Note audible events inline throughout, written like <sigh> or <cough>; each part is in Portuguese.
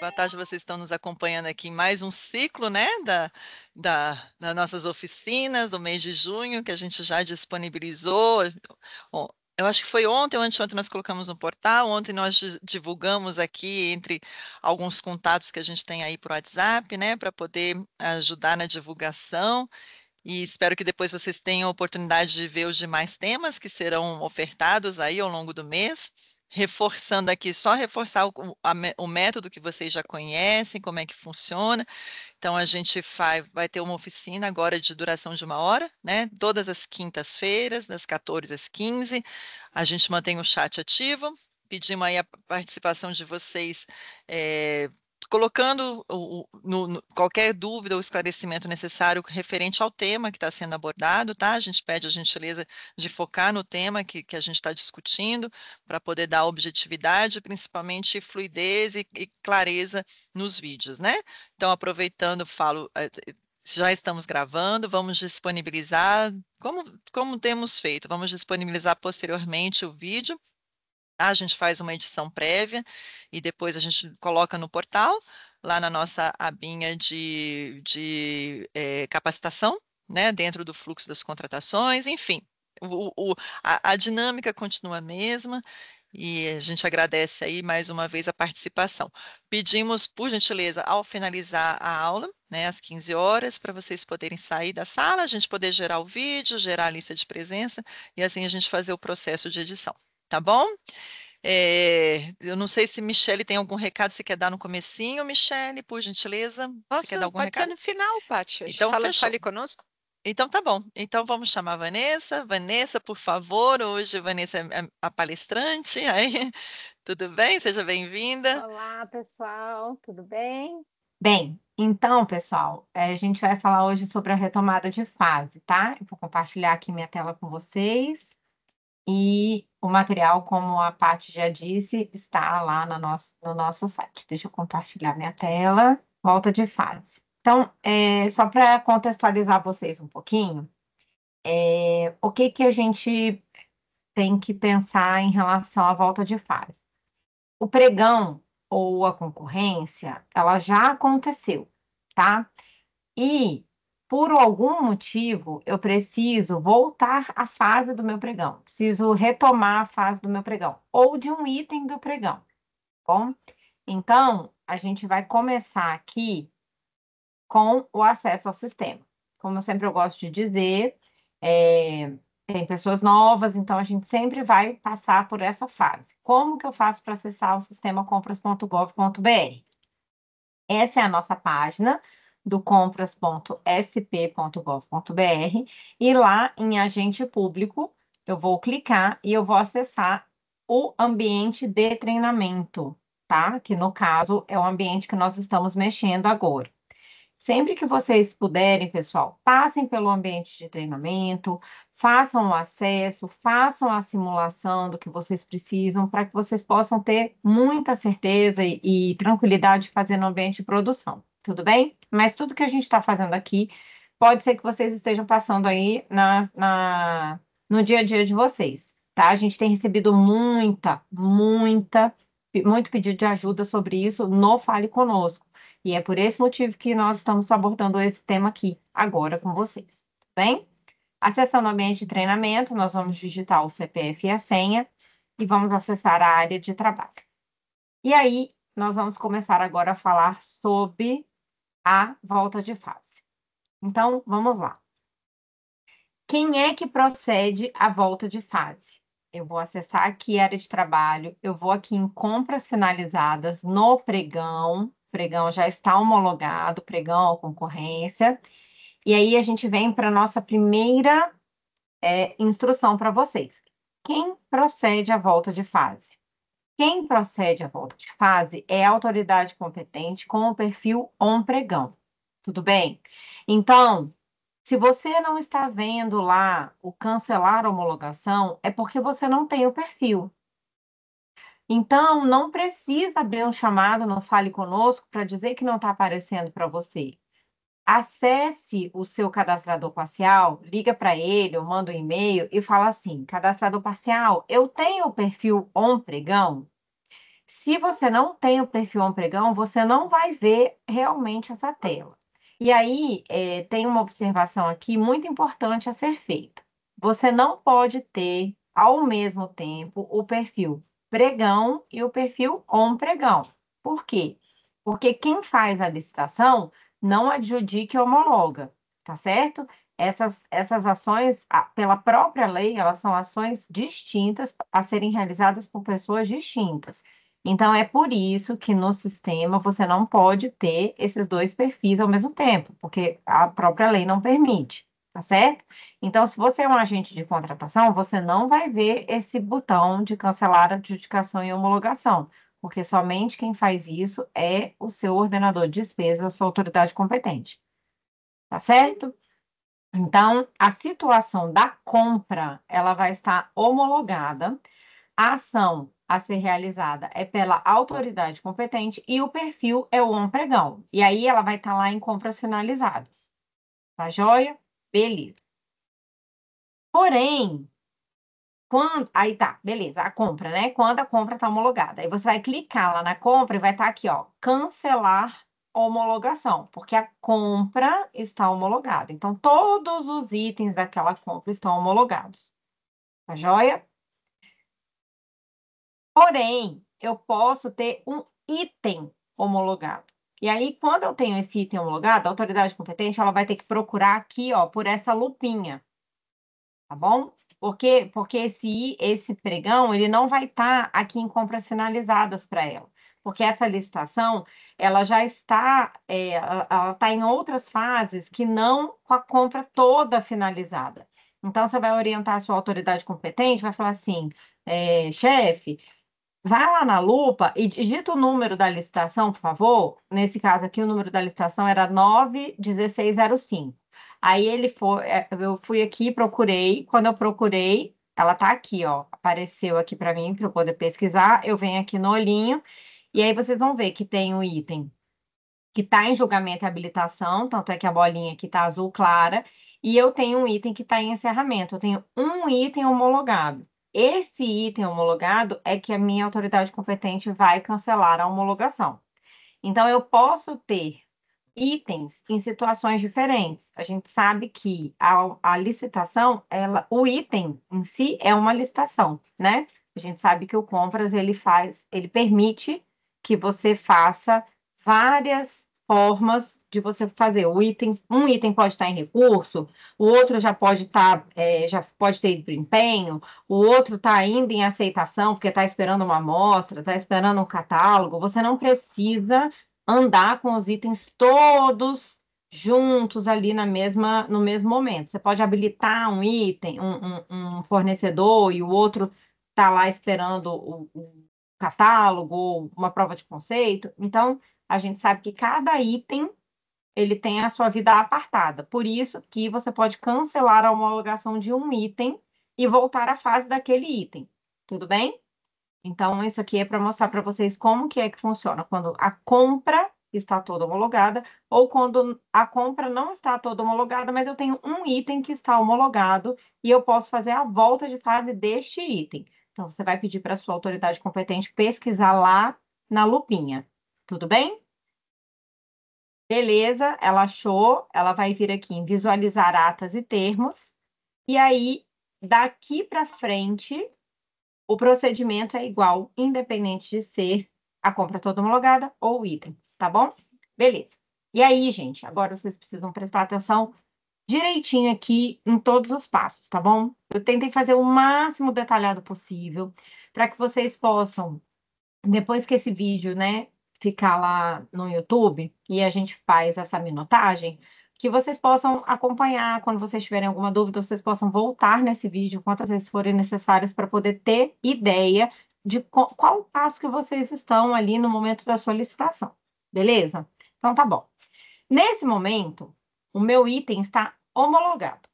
Boa tarde, vocês estão nos acompanhando aqui em mais um ciclo, né, da, da, das nossas oficinas do mês de junho, que a gente já disponibilizou. Bom, eu acho que foi ontem ou anteontem nós colocamos no portal, ontem nós divulgamos aqui entre alguns contatos que a gente tem aí para o WhatsApp, né, para poder ajudar na divulgação. E espero que depois vocês tenham a oportunidade de ver os demais temas que serão ofertados aí ao longo do mês reforçando aqui, só reforçar o, a, o, método que vocês já conhecem, como é que funciona. Então, a gente vai, vai ter uma oficina agora de duração de uma hora, né? Todas as quintas-feiras, das 14 às 15. A gente mantém o chat ativo. Pedimos aí a participação de vocês é, colocando o, no, no, qualquer dúvida ou esclarecimento necessário referente ao tema que está sendo abordado, tá? A gente pede a gentileza de focar no tema que, que a gente está discutindo, para poder dar objetividade, principalmente fluidez e, e clareza nos vídeos, né? Então, aproveitando, falo, eh, eh, já estamos gravando, vamos disponibilizar, como, como temos feito, vamos disponibilizar posteriormente o vídeo a gente faz uma edição prévia e depois a gente coloca no portal, lá na nossa abinha de, de é, capacitação, né, dentro do fluxo das contratações, enfim, o, o, a, a, dinâmica continua a mesma e a gente agradece aí mais uma vez a participação. Pedimos, por gentileza, ao finalizar a aula, né, às 15 horas, para vocês poderem sair da sala, a gente poder gerar o vídeo, gerar a lista de presença e assim a gente fazer o processo de edição tá bom? É, eu não sei se Michele tem algum recado você quer dar no comecinho, Michele, por gentileza. Posso, você quer dar algum pode recado? ser no final, Paty. Então, fala, fechou. fale conosco. Então tá bom. Então vamos chamar a Vanessa. Vanessa, por favor, hoje Vanessa é, é a palestrante. Aí, <laughs> tudo bem? Seja bem-vinda. Olá, pessoal. Tudo bem? Bem, então, pessoal, eh, a gente vai falar hoje sobre a retomada de fase, tá? Eu vou compartilhar aqui minha tela com vocês. E o material, como a Paty já disse, está lá no nosso, no nosso site. Deixa eu compartilhar minha tela. Volta de fase. Então, é, só para contextualizar vocês um pouquinho, é, o que, que a gente tem que pensar em relação à volta de fase? O pregão ou a concorrência, ela já aconteceu, tá? E por algum motivo, eu preciso voltar à fase do meu pregão, preciso retomar a fase do meu pregão, ou de um item do pregão, tá bom? Então, a gente vai começar aqui com o acesso ao sistema. Como eu sempre eu gosto de dizer, é, tem pessoas novas, então a gente sempre vai passar por essa fase. Como que eu faço para acessar o sistema compras.gov.br? Essa é a nossa página do compras.sp.gov.br e lá em agente público eu vou clicar e eu vou acessar o ambiente de treinamento, tá? Que no caso é o ambiente que nós estamos mexendo agora. Sempre que vocês puderem, pessoal, passem pelo ambiente de treinamento, façam o acesso, façam a simulação do que vocês precisam para que vocês possam ter muita certeza e, e tranquilidade fazendo o ambiente de produção tudo bem? Mas tudo que a gente está fazendo aqui, pode ser que vocês estejam passando aí na, na, no dia a dia de vocês, tá? A gente tem recebido muita, muita, muito pedido de ajuda sobre isso no Fale Conosco. E é por esse motivo que nós estamos abordando esse tema aqui agora com vocês, tudo bem? Acessando o ambiente de treinamento, nós vamos digitar o CPF e a senha e vamos acessar a área de trabalho. E aí, nós vamos começar agora a falar sobre a volta de fase. Então, vamos lá. Quem é que procede a volta de fase? Eu vou acessar aqui área de trabalho, eu vou aqui em compras finalizadas no pregão, pregão já está homologado, pregão ou concorrência. E aí a gente vem para a nossa primeira é, instrução para vocês. Quem procede a volta de fase? Quem procede à volta de fase é a autoridade competente com o perfil on pregão. Tudo bem? Então, se você não está vendo lá o cancelar a homologação, é porque você não tem o perfil. Então, não precisa abrir um chamado no Fale Conosco para dizer que não está aparecendo para você acesse o seu cadastrador parcial, liga para ele ou manda um e-mail e fala assim: cadastrador parcial, eu tenho o perfil on pregão? Se você não tem o perfil on pregão, você não vai ver realmente essa tela. E aí é, tem uma observação aqui muito importante a ser feita. Você não pode ter ao mesmo tempo o perfil pregão e o perfil on pregão. Por quê? Porque quem faz a licitação não adjudica e homologa, tá certo? Essas, essas ações, pela própria lei, elas são ações distintas a serem realizadas por pessoas distintas. Então, é por isso que no sistema você não pode ter esses dois perfis ao mesmo tempo, porque a própria lei não permite, tá certo? Então, se você é um agente de contratação, você não vai ver esse botão de cancelar adjudicação e homologação porque somente quem faz isso é o seu ordenador de despesas, a sua autoridade competente. Tá certo? Então, a situação da compra, ela vai estar homologada. A ação a ser realizada é pela autoridade competente e o perfil é o pregão. E aí ela vai estar lá em compras finalizadas. Tá joia? Beleza. Porém, quando, aí tá, beleza, a compra, né? Quando a compra está homologada. Aí você vai clicar lá na compra e vai estar tá aqui, ó, cancelar homologação, porque a compra está homologada. Então, todos os itens daquela compra estão homologados. Tá joia? Porém, eu posso ter um item homologado. E aí, quando eu tenho esse item homologado, a autoridade competente ela vai ter que procurar aqui ó, por essa lupinha. Tá bom? Porque, porque esse, esse pregão ele não vai estar tá aqui em compras finalizadas para ela porque essa licitação ela já está é, ela está em outras fases que não com a compra toda finalizada. Então você vai orientar a sua autoridade competente, vai falar assim, é, chefe, vai lá na lupa e digita o número da licitação, por favor. Nesse caso aqui o número da licitação era 91605. Aí ele foi, é, eu fui aqui, procurei. Quando eu procurei, ela tá aqui, ó, apareceu aqui para mim para eu poder pesquisar. Eu venho aqui no olhinho e aí vocês vão ver que tem o um item que está em julgamento e habilitação, tanto é que a bolinha aqui está azul clara, e eu tenho um item que está em encerramento. Eu tenho um item homologado. Esse item homologado é que a minha autoridade competente vai cancelar a homologação. Então, eu posso ter itens em situações diferentes. A gente sabe que a, a licitação, ela, o item em si é uma licitação, né? A gente sabe que o compras ele faz, ele permite que você faça várias formas de você fazer o item. Um item pode estar em recurso, o outro já pode estar, é, já pode ter ido para empenho, o outro está ainda em aceitação, porque está esperando uma amostra, está esperando um catálogo. Você não precisa andar com os itens todos juntos ali na mesma, no mesmo momento. Você pode habilitar um item, um, um, um fornecedor e o outro está lá esperando o, o catálogo ou uma prova de conceito. Então, a gente sabe que cada item ele tem a sua vida apartada. Por isso que você pode cancelar a homologação de um item e voltar à fase daquele item. Tudo bem? Então, isso aqui é para mostrar para vocês como que é que funciona quando a compra está toda homologada ou quando a compra não está toda homologada, mas eu tenho um item que está homologado e eu posso fazer a volta de fase deste item. Então, você vai pedir para a sua autoridade competente pesquisar lá na lupinha, tudo bem? Beleza, ela achou, ela vai vir aqui em visualizar atas e termos, e aí, daqui para frente, o procedimento é igual, independente de ser a compra toda homologada ou item, tá bom? Beleza. E aí, gente, agora vocês precisam prestar atenção direitinho aqui em todos os passos, tá bom? Eu tentei fazer o máximo detalhado possível para que vocês possam, depois que esse vídeo, né, ficar lá no YouTube e a gente faz essa minutagem, que vocês possam acompanhar. Quando vocês tiverem alguma dúvida, vocês possam voltar nesse vídeo quantas vezes forem necessárias para poder ter ideia de qual passo que vocês estão ali no momento da sua licitação, beleza? Então tá bom. Nesse momento, o meu item está homologado,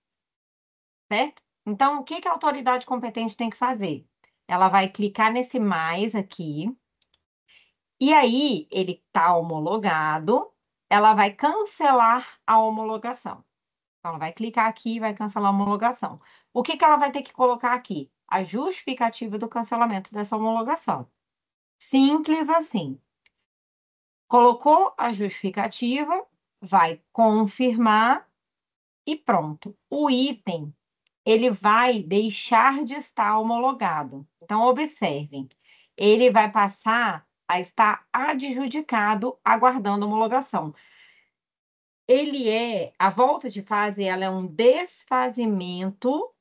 certo? Então, o que, que a autoridade competente tem que fazer? Ela vai clicar nesse mais aqui, e aí ele está homologado, ela vai cancelar a homologação. Então, ela vai clicar aqui e vai cancelar a homologação. O que, que ela vai ter que colocar aqui? A justificativa do cancelamento dessa homologação. Simples assim. Colocou a justificativa, vai confirmar e pronto. O item, ele vai deixar de estar homologado. Então, observem, ele vai passar a estar adjudicado aguardando homologação. Ele é, a volta de fase, ela é um desfazimento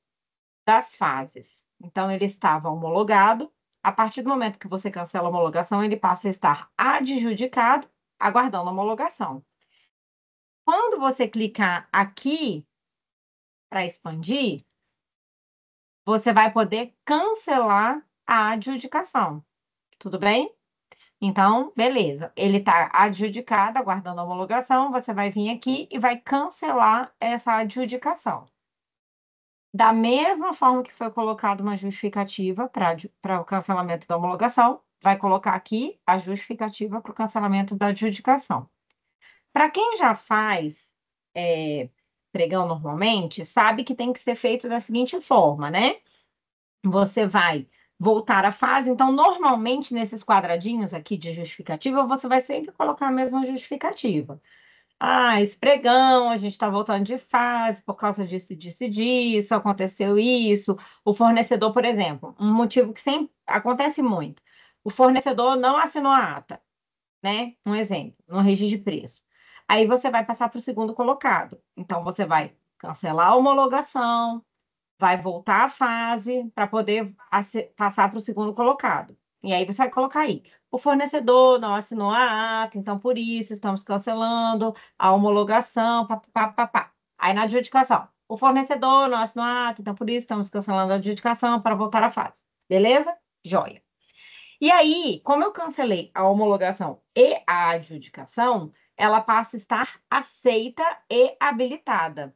das fases. Então, ele estava homologado, a partir do momento que você cancela a homologação, ele passa a estar adjudicado, aguardando homologação. Quando você clicar aqui para expandir, você vai poder cancelar a adjudicação. Tudo bem? Então, beleza, ele está adjudicado, aguardando a homologação, você vai vir aqui e vai cancelar essa adjudicação. Da mesma forma que foi colocada uma justificativa para o cancelamento da homologação, vai colocar aqui a justificativa para o cancelamento da adjudicação. Para quem já faz é, pregão normalmente, sabe que tem que ser feito da seguinte forma, né? Você vai voltar à fase. Então, normalmente, nesses quadradinhos aqui de justificativa, você vai sempre colocar a mesma justificativa. Ah, espregão, a gente está voltando de fase por causa disso, disso disso, aconteceu isso. O fornecedor, por exemplo, um motivo que sempre acontece muito. O fornecedor não assinou a ata, né? Um exemplo, no registro de preço. Aí você vai passar para o segundo colocado. Então, você vai cancelar a homologação, vai voltar a fase para poder passar para o segundo colocado. E aí você vai colocar aí. O fornecedor não assinou a ata, então por isso estamos cancelando a homologação, papapá. Aí na adjudicação. O fornecedor não assinou a ata, então por isso estamos cancelando a adjudicação para voltar à fase. Beleza? Joia. E aí, como eu cancelei a homologação e a adjudicação, ela passa a estar aceita e habilitada.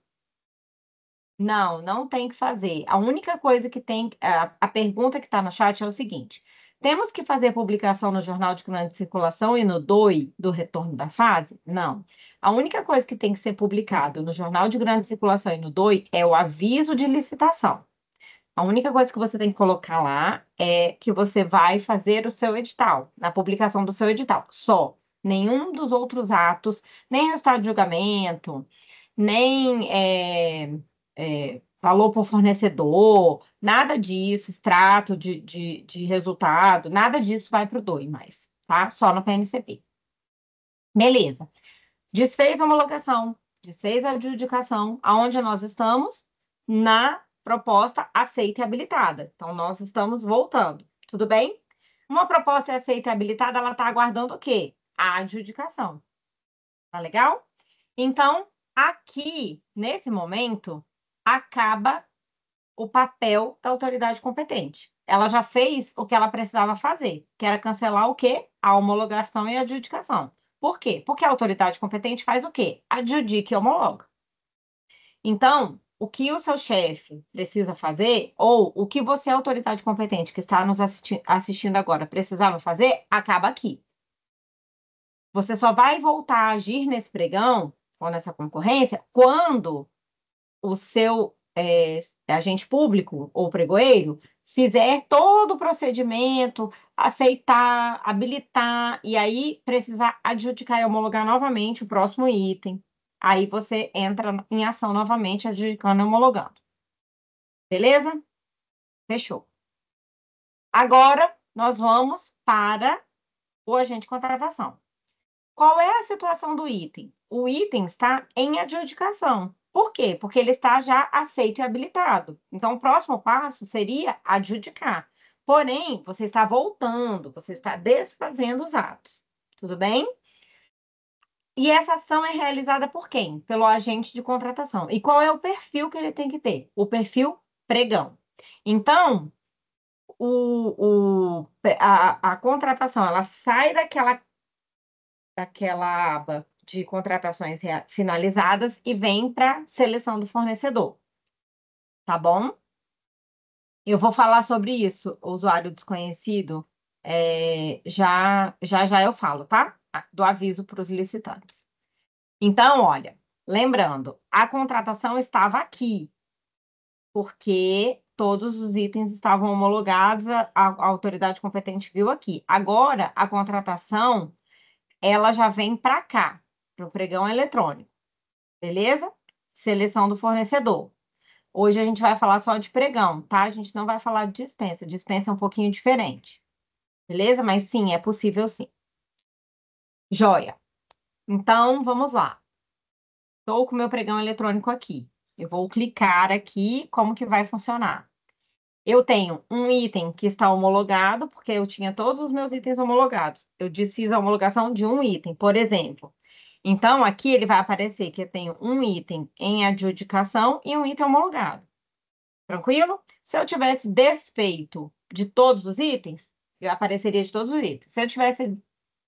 Não, não tem que fazer. A única coisa que tem, a, a pergunta que está no chat é o seguinte: temos que fazer publicação no Jornal de Grande Circulação e no DOI do retorno da fase? Não. A única coisa que tem que ser publicado no Jornal de Grande Circulação e no DOI é o aviso de licitação. A única coisa que você tem que colocar lá é que você vai fazer o seu edital, na publicação do seu edital, só. Nenhum dos outros atos, nem resultado de julgamento, nem é é, valor por fornecedor, nada disso, extrato de, de, de resultado, nada disso vai para o DOI mais, tá? Só no PNCP. Beleza. Desfez a homologação, desfez a adjudicação, aonde nós estamos? Na proposta aceita e habilitada. Então, nós estamos voltando, tudo bem? Uma proposta é aceita e habilitada, ela está aguardando o quê? A adjudicação. Tá legal? Então, aqui, nesse momento, acaba o papel da autoridade competente. Ela já fez o que ela precisava fazer, que era cancelar o quê? A homologação e a adjudicação. Por quê? Porque a autoridade competente faz o quê? Adjudica e homologa. Então, o que o seu chefe precisa fazer, ou o que você, autoridade competente que está nos assisti assistindo agora, precisava fazer, acaba aqui. Você só vai voltar a agir nesse pregão ou nessa concorrência quando o seu é, agente público ou pregoeiro fizer todo o procedimento, aceitar, habilitar, e aí precisar adjudicar e homologar novamente o próximo item. Aí você entra em ação novamente, adjudicando e homologando. Beleza? Fechou. Agora, nós vamos para o agente de contratação. Qual é a situação do item? O item está em adjudicação. Por quê? Porque ele está já aceito e habilitado. Então, o próximo passo seria adjudicar. Porém, você está voltando, você está desfazendo os atos. Tudo bem? E essa ação é realizada por quem? Pelo agente de contratação. E qual é o perfil que ele tem que ter? O perfil pregão. Então, o, o, a, a contratação ela sai daquela, daquela aba de contratações finalizadas e vem para seleção do fornecedor. Tá bom? Eu vou falar sobre isso, usuário desconhecido. É, já, já já eu falo, tá? Do aviso para os licitantes. Então, olha, lembrando, a contratação estava aqui, porque todos os itens estavam homologados, a, a autoridade competente viu aqui. Agora, a contratação, ela já vem para cá para o pregão eletrônico, beleza? Seleção do fornecedor. Hoje a gente vai falar só de pregão, tá? A gente não vai falar de dispensa. Dispensa é um pouquinho diferente, beleza? Mas sim, é possível sim. Joia. Então, vamos lá. Estou com o meu pregão eletrônico aqui. Eu vou clicar aqui como que vai funcionar. Eu tenho um item que está homologado, porque eu tinha todos os meus itens homologados. Eu desfiz a homologação de um item. Por exemplo, então, aqui ele vai aparecer que eu tenho um item em adjudicação e um item homologado. Tranquilo? Se eu tivesse desfeito de todos os itens, eu apareceria de todos os itens. Se eu tivesse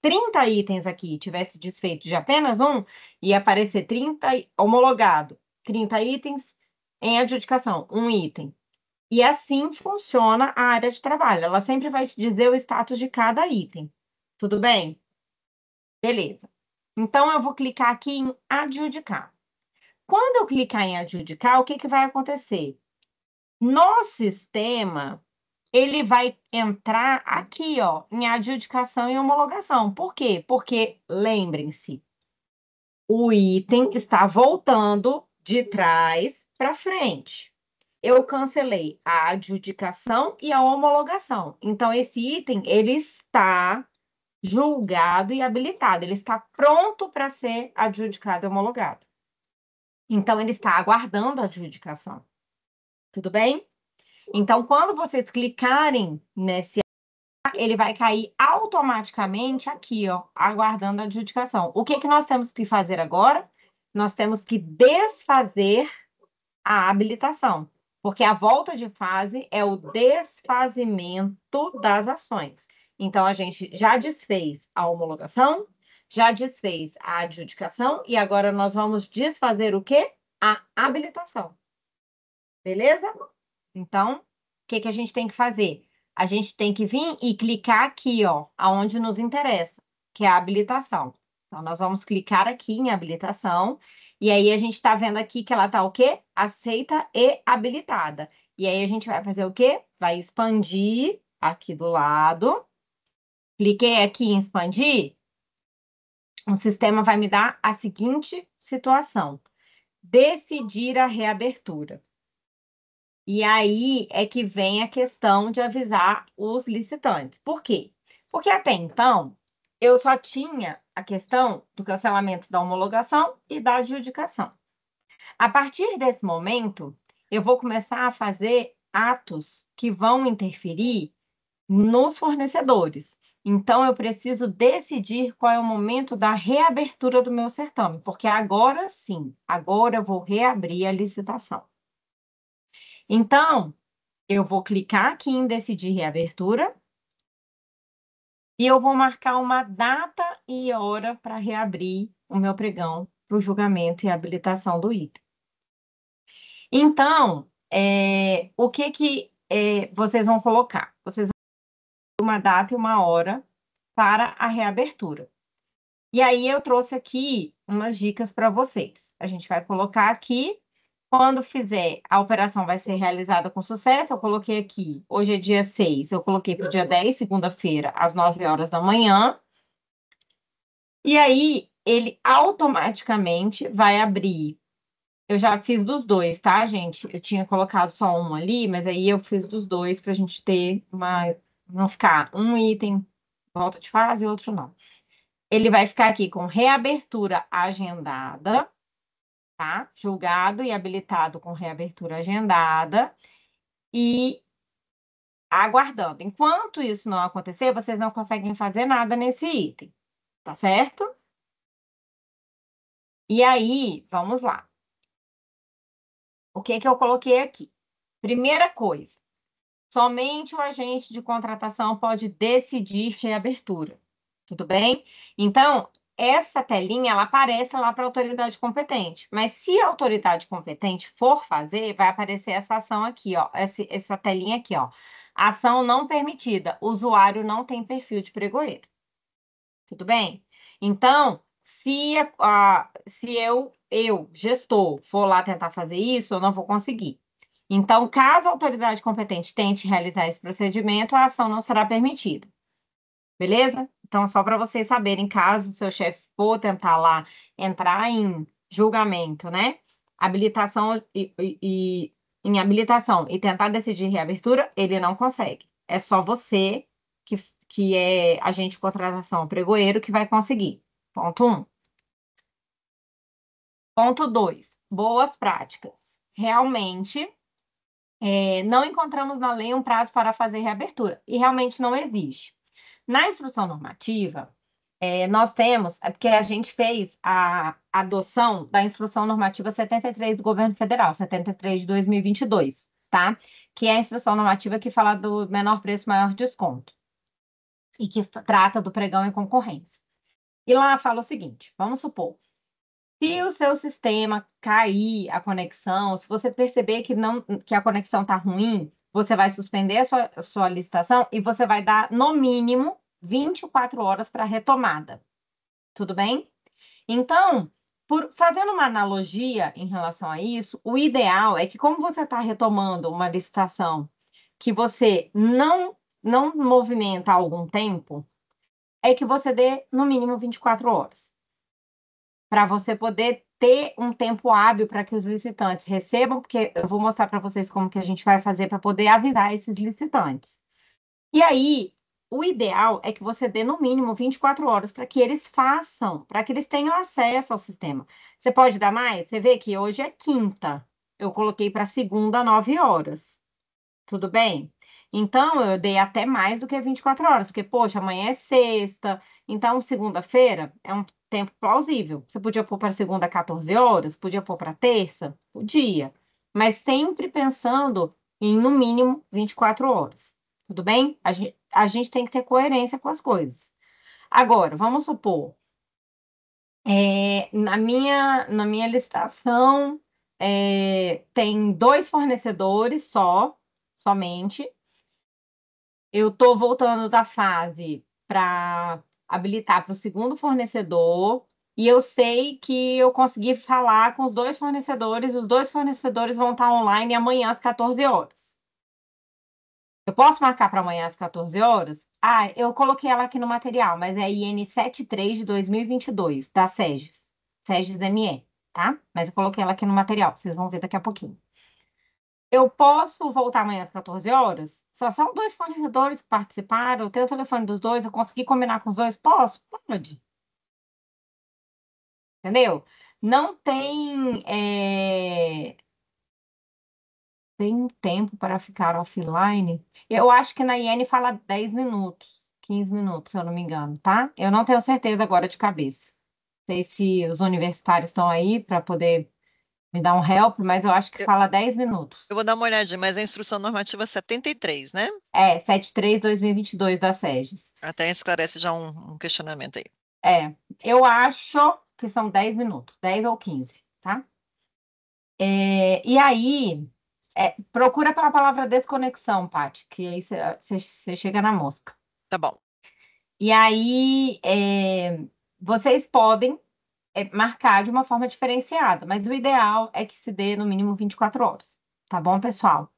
30 itens aqui e tivesse desfeito de apenas um, ia aparecer 30 homologado, 30 itens em adjudicação, um item. E assim funciona a área de trabalho. Ela sempre vai te dizer o status de cada item. Tudo bem? Beleza. Então, eu vou clicar aqui em adjudicar. Quando eu clicar em adjudicar, o que, que vai acontecer? No sistema, ele vai entrar aqui, ó, em adjudicação e homologação. Por quê? Porque, lembrem-se, o item está voltando de trás para frente. Eu cancelei a adjudicação e a homologação. Então, esse item, ele está julgado e habilitado, ele está pronto para ser adjudicado e homologado. Então, ele está aguardando a adjudicação. Tudo bem? Então, quando vocês clicarem nesse ele vai cair automaticamente aqui, ó, aguardando a adjudicação. O que, que nós temos que fazer agora? Nós temos que desfazer a habilitação, porque a volta de fase é o desfazimento das ações. Então, a gente já desfez a homologação, já desfez a adjudicação e agora nós vamos desfazer o quê? A habilitação. Beleza? Então, o que, que a gente tem que fazer? A gente tem que vir e clicar aqui, ó, aonde nos interessa, que é a habilitação. Então, nós vamos clicar aqui em habilitação e aí a gente está vendo aqui que ela está o quê? Aceita e habilitada. E aí a gente vai fazer o quê? Vai expandir aqui do lado Cliquei aqui em expandir, o sistema vai me dar a seguinte situação. Decidir a reabertura. E aí é que vem a questão de avisar os licitantes. Por quê? Porque até então, eu só tinha a questão do cancelamento da homologação e da adjudicação. A partir desse momento, eu vou começar a fazer atos que vão interferir nos fornecedores. Então, eu preciso decidir qual é o momento da reabertura do meu certame, porque agora sim, agora eu vou reabrir a licitação. Então, eu vou clicar aqui em decidir reabertura e eu vou marcar uma data e hora para reabrir o meu pregão para o julgamento e habilitação do item. Então, é, o que, que é, vocês vão colocar? Vocês uma data e uma hora para a reabertura. E aí eu trouxe aqui umas dicas para vocês. A gente vai colocar aqui quando fizer, a operação vai ser realizada com sucesso. Eu coloquei aqui, hoje é dia 6, eu coloquei para o dia 10, segunda-feira, às 9 horas da manhã. E aí, ele automaticamente vai abrir. Eu já fiz dos dois, tá, gente? Eu tinha colocado só um ali, mas aí eu fiz dos dois para a gente ter uma não ficar um item volta de fase e outro não. Ele vai ficar aqui com reabertura agendada, tá? Julgado e habilitado com reabertura agendada e aguardando. Enquanto isso não acontecer, vocês não conseguem fazer nada nesse item, tá certo? E aí, vamos lá. O que que eu coloquei aqui? Primeira coisa, Somente o agente de contratação pode decidir reabertura. Tudo bem? Então, essa telinha ela aparece lá para a autoridade competente. Mas se a autoridade competente for fazer, vai aparecer essa ação aqui, ó, essa, essa telinha aqui, ó. Ação não permitida. O usuário não tem perfil de pregoeiro. Tudo bem? Então, se, a, se eu, eu, gestor, for lá tentar fazer isso, eu não vou conseguir. Então, caso a autoridade competente tente realizar esse procedimento, a ação não será permitida. Beleza? Então, só para vocês saberem, caso o seu chefe for tentar lá entrar em julgamento, né? Habilitação e, e, em habilitação e tentar decidir reabertura, ele não consegue. É só você, que, que é agente de contratação pregoeiro, que vai conseguir. Ponto 1. Um. Ponto 2. Boas práticas. Realmente, é, não encontramos na lei um prazo para fazer reabertura, e realmente não existe. Na instrução normativa, é, nós temos, é porque a gente fez a adoção da instrução normativa 73 do governo federal, 73 de 2022, tá? Que é a instrução normativa que fala do menor preço, maior desconto, e que trata do pregão em concorrência. E lá fala o seguinte: vamos supor se o seu sistema cair a conexão, se você perceber que, não, que a conexão está ruim, você vai suspender a sua, a sua licitação e você vai dar, no mínimo, 24 horas para retomada. Tudo bem? Então, por, fazendo uma analogia em relação a isso, o ideal é que, como você está retomando uma licitação que você não, não movimenta há algum tempo, é que você dê no mínimo 24 horas para você poder ter um tempo hábil para que os licitantes recebam, porque eu vou mostrar para vocês como que a gente vai fazer para poder avisar esses licitantes. E aí, o ideal é que você dê no mínimo 24 horas para que eles façam, para que eles tenham acesso ao sistema. Você pode dar mais? Você vê que hoje é quinta. Eu coloquei para segunda, 9 horas. Tudo bem? Então, eu dei até mais do que 24 horas, porque, poxa, amanhã é sexta, então segunda-feira é um tempo plausível. Você podia pôr para segunda 14 horas, podia pôr para terça, podia, mas sempre pensando em no mínimo 24 horas. Tudo bem? A gente, a gente tem que ter coerência com as coisas. Agora, vamos supor, é, na, minha, na minha licitação é, tem dois fornecedores só, somente. Eu estou voltando da fase para habilitar para o segundo fornecedor e eu sei que eu consegui falar com os dois fornecedores, os dois fornecedores vão estar online amanhã às 14 horas. Eu posso marcar para amanhã às 14 horas? Ah, eu coloquei ela aqui no material, mas é IN 73 de 2022, da SEGES, SEGES ME, tá? Mas eu coloquei ela aqui no material, vocês vão ver daqui a pouquinho eu posso voltar amanhã às 14 horas? Só são dois fornecedores que participaram, eu tenho o telefone dos dois, eu consegui combinar com os dois? Posso? Pode. Entendeu? Não tem. É... Tem tempo para ficar offline? Eu acho que na IN fala 10 minutos, 15 minutos, se eu não me engano, tá? Eu não tenho certeza agora de cabeça. Não sei se os universitários estão aí para poder me dá um help, mas eu acho que eu, fala 10 minutos. Eu vou dar uma olhadinha, mas a instrução normativa 73, é né? É, 73 2022 da SEGES. Até esclarece já um, um questionamento aí. É, eu acho que são 10 minutos, 10 ou 15, tá? É, e aí, é, procura pela palavra desconexão, Paty, que aí você chega na mosca. Tá bom. E aí, é, vocês podem é marcar de uma forma diferenciada, mas o ideal é que se dê no mínimo 24 horas, tá bom, pessoal?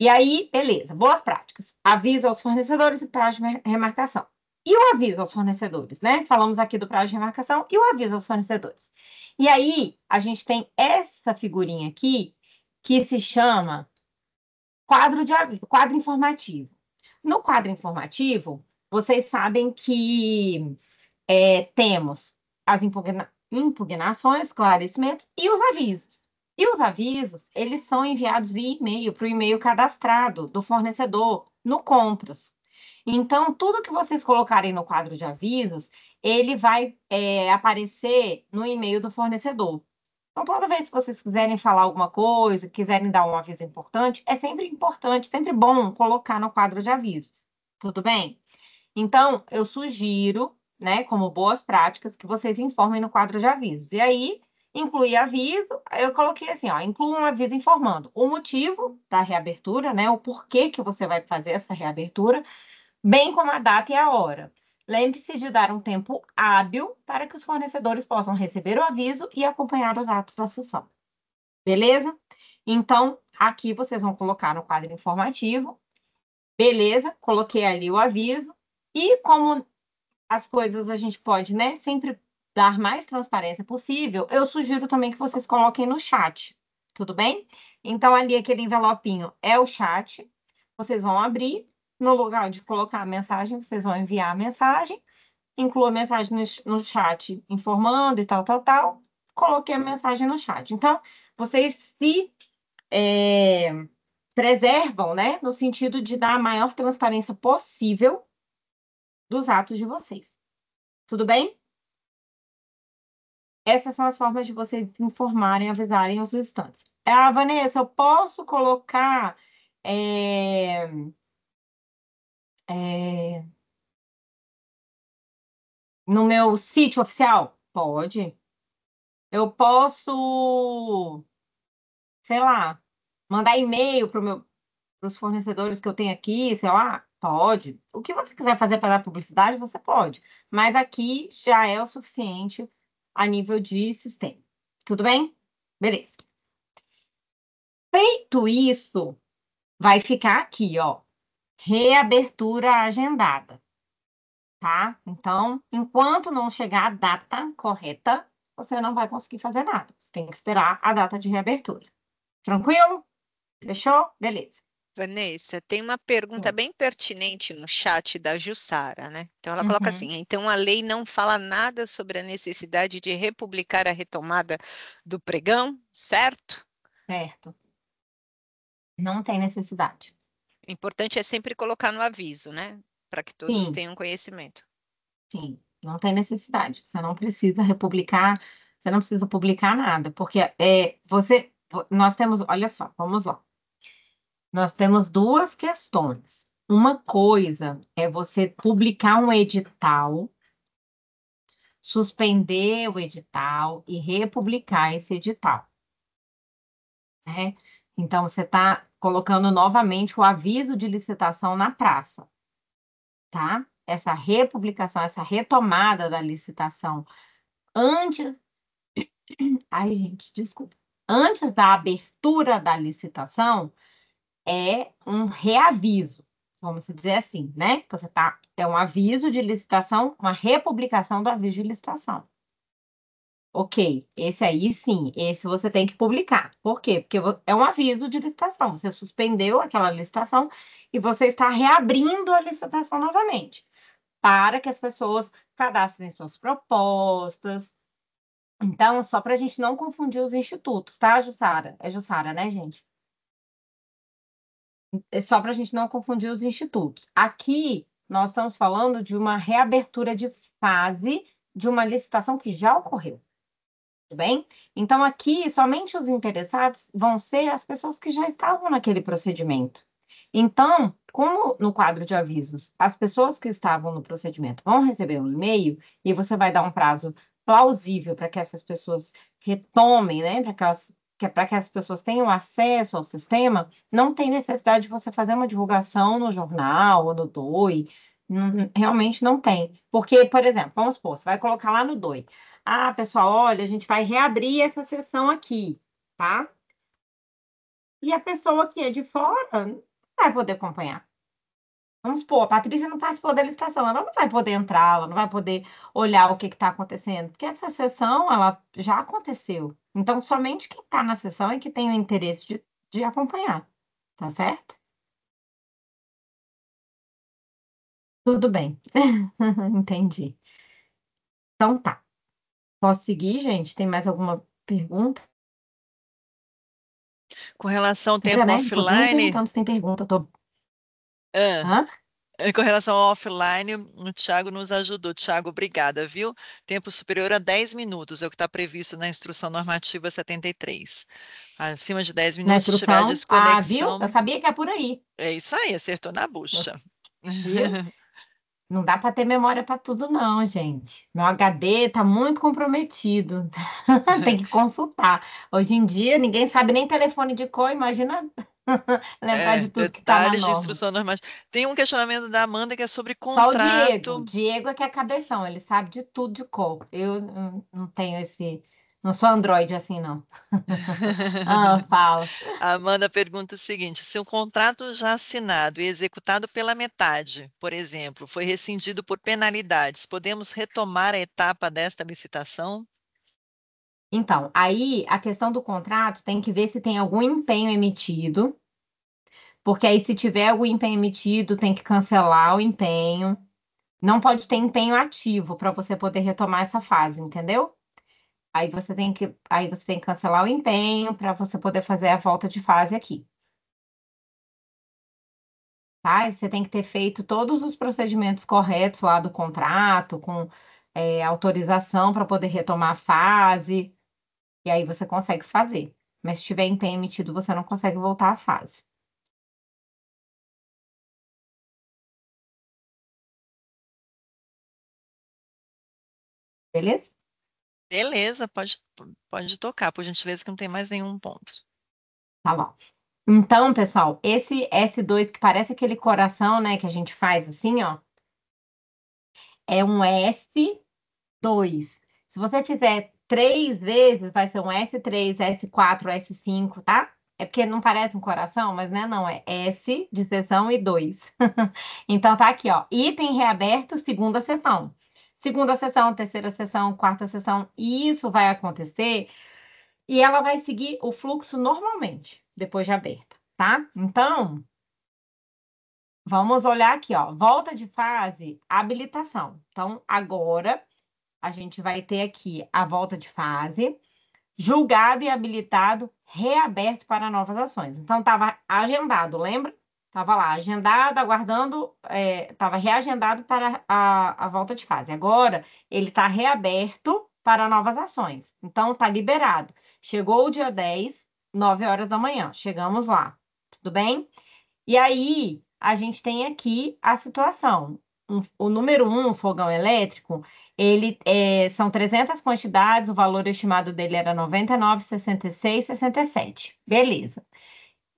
E aí, beleza, boas práticas. Aviso aos fornecedores e prazo de remarcação. E o aviso aos fornecedores, né? Falamos aqui do prazo de remarcação e o aviso aos fornecedores. E aí, a gente tem essa figurinha aqui que se chama quadro, de, quadro informativo. No quadro informativo, vocês sabem que é, temos as impugna impugnações, esclarecimentos e os avisos. E os avisos, eles são enviados via e-mail para o e-mail cadastrado do fornecedor no Compras. Então, tudo que vocês colocarem no quadro de avisos, ele vai é, aparecer no e-mail do fornecedor. Então, toda vez que vocês quiserem falar alguma coisa, quiserem dar um aviso importante, é sempre importante, sempre bom colocar no quadro de avisos. Tudo bem? Então, eu sugiro né, como boas práticas que vocês informem no quadro de avisos. E aí, incluir aviso, eu coloquei assim, ó, um aviso informando o motivo da reabertura, né, o porquê que você vai fazer essa reabertura, bem como a data e a hora. Lembre-se de dar um tempo hábil para que os fornecedores possam receber o aviso e acompanhar os atos da sessão. Beleza? Então, aqui vocês vão colocar no quadro informativo. Beleza? Coloquei ali o aviso. E como as coisas a gente pode, né, sempre dar mais transparência possível, eu sugiro também que vocês coloquem no chat, tudo bem? Então, ali aquele envelopinho é o chat, vocês vão abrir, no lugar de colocar a mensagem, vocês vão enviar a mensagem, inclua a mensagem no chat informando e tal, tal, tal, coloquei a mensagem no chat. Então, vocês se é, preservam, né, no sentido de dar a maior transparência possível dos atos de vocês. Tudo bem? Essas são as formas de vocês informarem, avisarem os visitantes. É, ah, Vanessa, eu posso colocar. É, é, no meu sítio oficial? Pode. Eu posso, sei lá, mandar e-mail para os fornecedores que eu tenho aqui, sei lá. Pode. O que você quiser fazer para dar publicidade, você pode. Mas aqui já é o suficiente a nível de sistema. Tudo bem? Beleza. Feito isso, vai ficar aqui, ó. Reabertura agendada. Tá? Então, enquanto não chegar a data correta, você não vai conseguir fazer nada. Você tem que esperar a data de reabertura. Tranquilo? Fechou? Beleza. Vanessa, tem uma pergunta hum. bem pertinente no chat da Jussara, né? Então ela coloca uhum. assim: então a lei não fala nada sobre a necessidade de republicar a retomada do pregão, certo? Certo. Não tem necessidade. O importante é sempre colocar no aviso, né? Para que todos Sim. tenham conhecimento. Sim, não tem necessidade. Você não precisa republicar, você não precisa publicar nada, porque é, você, nós temos, olha só, vamos lá nós temos duas questões. Uma coisa é você publicar um edital, suspender o edital e republicar esse edital. Né? Então, você está colocando novamente o aviso de licitação na praça, tá? Essa republicação, essa retomada da licitação antes. <clears throat> Ai, gente, desculpa. Antes da abertura da licitação, é um reaviso, vamos dizer assim, né? Então, você tá, é um aviso de licitação, uma republicação do aviso de licitação. Ok, esse aí sim, esse você tem que publicar. Por quê? Porque é um aviso de licitação. Você suspendeu aquela licitação e você está reabrindo a licitação novamente, para que as pessoas cadastrem suas propostas. Então, só para a gente não confundir os institutos, tá, Jussara? É Jussara, né, gente? É só para a gente não confundir os institutos. Aqui nós estamos falando de uma reabertura de fase de uma licitação que já ocorreu. Tudo bem? Então, aqui, somente os interessados vão ser as pessoas que já estavam naquele procedimento. Então, como no quadro de avisos, as pessoas que estavam no procedimento vão receber um e-mail e você vai dar um prazo plausível para que essas pessoas retomem, né, para que elas que é para que as pessoas tenham acesso ao sistema, não tem necessidade de você fazer uma divulgação no jornal ou no DOI, realmente não tem. Porque, por exemplo, vamos supor, você vai colocar lá no DOI, ah, pessoal, olha, a gente vai reabrir essa sessão aqui, tá? E a pessoa que é de fora vai poder acompanhar. Vamos supor, a Patrícia não participou da licitação, ela não vai poder entrar, ela não vai poder olhar o que está acontecendo, porque essa sessão ela já aconteceu. Então, somente quem está na sessão é que tem o interesse de, de acompanhar, tá certo? Tudo bem, <laughs> entendi. Então tá. Posso seguir, gente? Tem mais alguma pergunta? Com relação ao tempo né? offline. Então, tem pergunta, estou. tô ah, com relação ao offline, o Tiago nos ajudou. Tiago, obrigada, viu? Tempo superior a 10 minutos é o que está previsto na instrução normativa 73. Acima de 10 minutos, instrução, tiver desconexão. Ah, viu? Eu sabia que é por aí. É isso aí, acertou na bucha. Viu? <laughs> Não dá para ter memória para tudo, não, gente. Meu HD está muito comprometido. <laughs> Tem que consultar. Hoje em dia, ninguém sabe nem telefone de cor, imagina <laughs> Lembrar é, de tudo que tá na norma. de instrução normais. Tem um questionamento da Amanda que é sobre contrato. Só o Diego. Diego é que é cabeção, ele sabe de tudo de cor. Eu não tenho esse... Não sou Android assim, não. <laughs> ah, A <laughs> Amanda pergunta o seguinte: se um contrato já assinado e executado pela metade, por exemplo, foi rescindido por penalidades, podemos retomar a etapa desta licitação? Então, aí a questão do contrato tem que ver se tem algum empenho emitido, porque aí se tiver algum empenho emitido, tem que cancelar o empenho. Não pode ter empenho ativo para você poder retomar essa fase, entendeu? Aí você tem que, aí você tem que cancelar o empenho para você poder fazer a volta de fase aqui. Tá? E você tem que ter feito todos os procedimentos corretos lá do contrato, com é, autorização para poder retomar a fase, e aí você consegue fazer. Mas se tiver empenho emitido, você não consegue voltar à fase. Beleza? Beleza, pode, pode tocar, por gentileza, que não tem mais nenhum ponto. Tá bom. Então, pessoal, esse S2 que parece aquele coração, né, que a gente faz assim, ó, é um S2. Se você fizer três vezes, vai ser um S3, S4, S5, tá? É porque não parece um coração, mas né, não, é S de sessão e 2. <laughs> então tá aqui, ó, item reaberto, segunda sessão. Segunda sessão, terceira sessão, quarta sessão, isso vai acontecer e ela vai seguir o fluxo normalmente, depois de aberta, tá? Então, vamos olhar aqui, ó, volta de fase, habilitação. Então, agora a gente vai ter aqui a volta de fase, julgado e habilitado, reaberto para novas ações. Então, estava agendado, lembra? Estava lá, agendado, aguardando, estava é, reagendado para a, a volta de fase. Agora, ele está reaberto para novas ações. Então, está liberado. Chegou o dia 10, 9 horas da manhã. Chegamos lá, tudo bem? E aí, a gente tem aqui a situação um, o número um, um fogão elétrico, ele é, são 300 quantidades, o valor estimado dele era 99,66,67. Beleza.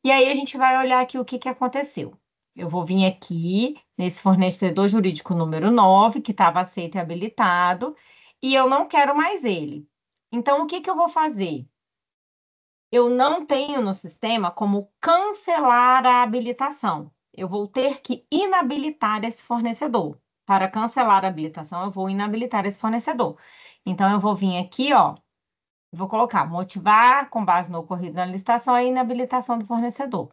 E aí a gente vai olhar aqui o que, que aconteceu. Eu vou vir aqui nesse fornecedor jurídico número 9, que estava aceito e habilitado, e eu não quero mais ele. Então, o que, que eu vou fazer? Eu não tenho no sistema como cancelar a habilitação eu vou ter que inabilitar esse fornecedor. Para cancelar a habilitação, eu vou inabilitar esse fornecedor. Então, eu vou vir aqui, ó, vou colocar motivar com base no ocorrido na licitação a inabilitação do fornecedor.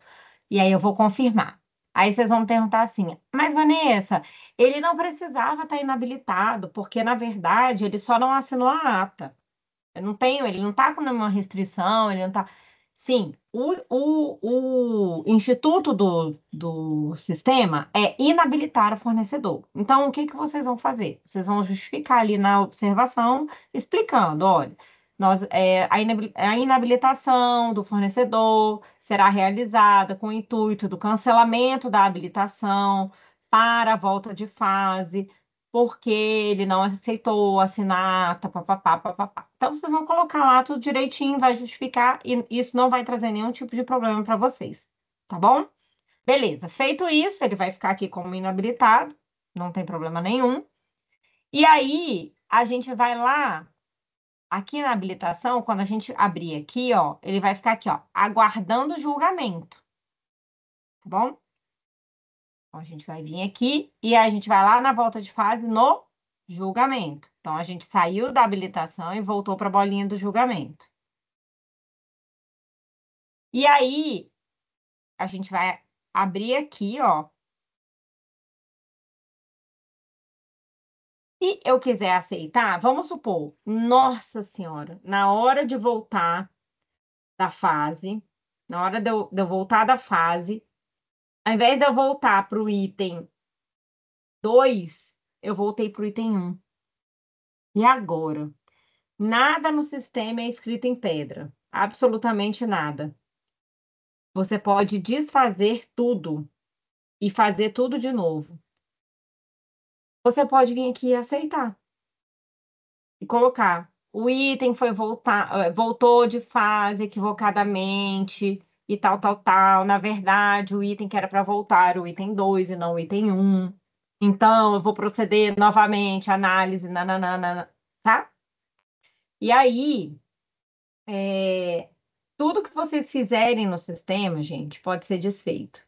E aí eu vou confirmar. Aí vocês vão me perguntar assim, mas Vanessa, ele não precisava estar inabilitado, porque na verdade ele só não assinou a ata. Eu não tenho, ele não está com nenhuma restrição, ele não está. Sim, o, o, o instituto do, do sistema é inabilitar o fornecedor. Então, o que, que vocês vão fazer? Vocês vão justificar ali na observação, explicando: olha, nós, é, a inabilitação do fornecedor será realizada com o intuito do cancelamento da habilitação para a volta de fase porque ele não aceitou assinar, tá, papapá, papapá. Então, vocês vão colocar lá tudo direitinho, vai justificar e isso não vai trazer nenhum tipo de problema para vocês, tá bom? Beleza, feito isso, ele vai ficar aqui como inabilitado, não tem problema nenhum. E aí, a gente vai lá, aqui na habilitação, quando a gente abrir aqui, ó, ele vai ficar aqui, ó, aguardando o julgamento, tá bom? Então, a gente vai vir aqui e a gente vai lá na volta de fase no julgamento. Então, a gente saiu da habilitação e voltou para a bolinha do julgamento. E aí, a gente vai abrir aqui, ó. Se eu quiser aceitar, vamos supor, nossa senhora, na hora de voltar da fase, na hora de eu, de eu voltar da fase, ao invés de eu voltar para o item 2, eu voltei para o item 1. Um. E agora? Nada no sistema é escrito em pedra. Absolutamente nada. Você pode desfazer tudo e fazer tudo de novo. Você pode vir aqui e aceitar. E colocar. O item foi voltar, eh, voltou de fase equivocadamente e tal, tal, tal. Na verdade, o item que era para voltar, o item 2 e não o item 1. Um. Então, eu vou proceder novamente, análise, nananana, tá? E aí, é, tudo que vocês fizerem no sistema, gente, pode ser desfeito.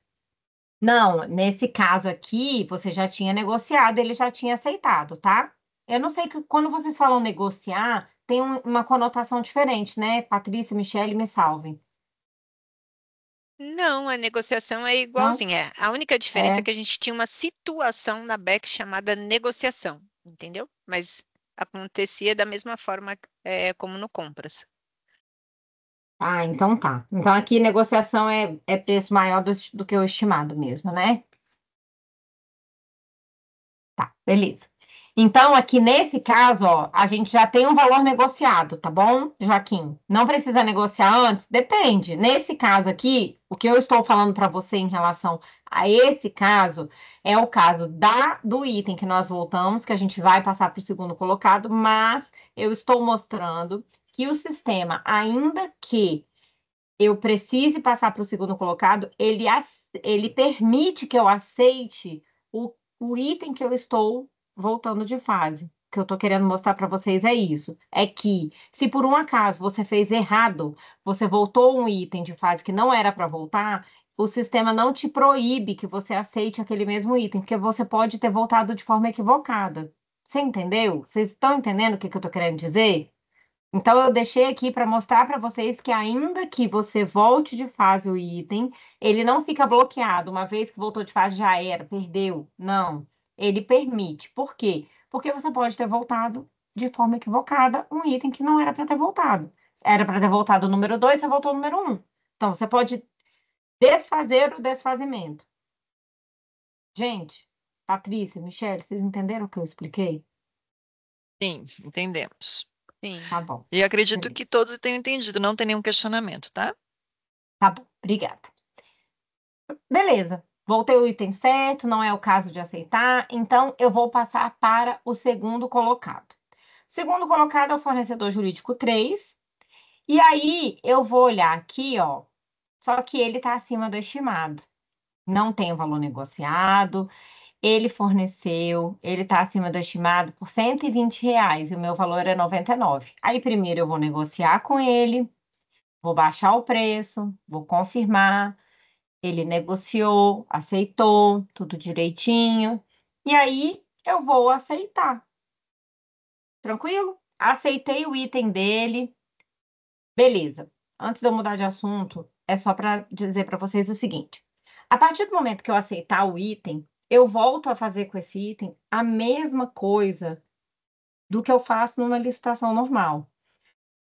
Não, nesse caso aqui, você já tinha negociado, ele já tinha aceitado, tá? Eu não sei que quando vocês falam negociar, tem um, uma conotação diferente, né? Patrícia, Michele, me salvem. Não, a negociação é Não? igualzinha. É, a única diferença é É. que a gente tinha uma situação na Beck chamada negociação, entendeu? Mas acontecia da mesma forma, é, como no compras. Ah, então tá. Então aqui negociação é, é preço maior do, do que o estimado mesmo, né? Tá, beleza. Então, aqui nesse caso, ó, a gente já tem um valor negociado, tá bom, Joaquim? Não precisa negociar antes? Depende. Nesse caso aqui, o que eu estou falando para você em relação a esse caso é o caso da do item que nós voltamos, que a gente vai passar para o segundo colocado, mas eu estou mostrando que o sistema, ainda que eu precise passar para o segundo colocado, ele, ele permite que eu aceite o, o item que eu estou voltando de fase. O que eu estou querendo mostrar para vocês é isso: é que se por um acaso você fez errado, você voltou um item de fase que não era para voltar, o sistema não te proíbe que você aceite aquele mesmo item, porque você pode ter voltado de forma equivocada. Você entendeu? Vocês estão entendendo o que, que eu estou querendo dizer? Então, eu deixei aqui para mostrar para vocês que, ainda que você volte de fase o item, ele não fica bloqueado. Uma vez que voltou de fase, já era, perdeu. Não ele permite. Por quê? Porque você pode ter voltado de forma equivocada um item que não era para ter voltado. Era para ter voltado o número 2, você voltou o número 1. Um. Então, você pode desfazer o desfazimento. Gente, Patrícia, Michelle, vocês entenderam o que eu expliquei? Sim, entendemos. Sim. Tá bom. E acredito é que todos tenham entendido, não tem nenhum questionamento, tá? Tá bom, obrigada. Beleza. Voltei o item certo, não é o caso de aceitar, então eu vou passar para o segundo colocado. Segundo colocado é o fornecedor jurídico 3. E aí eu vou olhar aqui, ó, só que ele está acima do estimado. Não tem o valor negociado, ele forneceu, ele está acima do estimado por 120 reais e o meu valor é 99. Aí primeiro eu vou negociar com ele, vou baixar o preço, vou confirmar, ele negociou, aceitou, tudo direitinho. E aí eu vou aceitar. Tranquilo? Aceitei o item dele. Beleza. Antes de eu mudar de assunto, é só para dizer para vocês o seguinte: a partir do momento que eu aceitar o item, eu volto a fazer com esse item a mesma coisa do que eu faço numa licitação normal.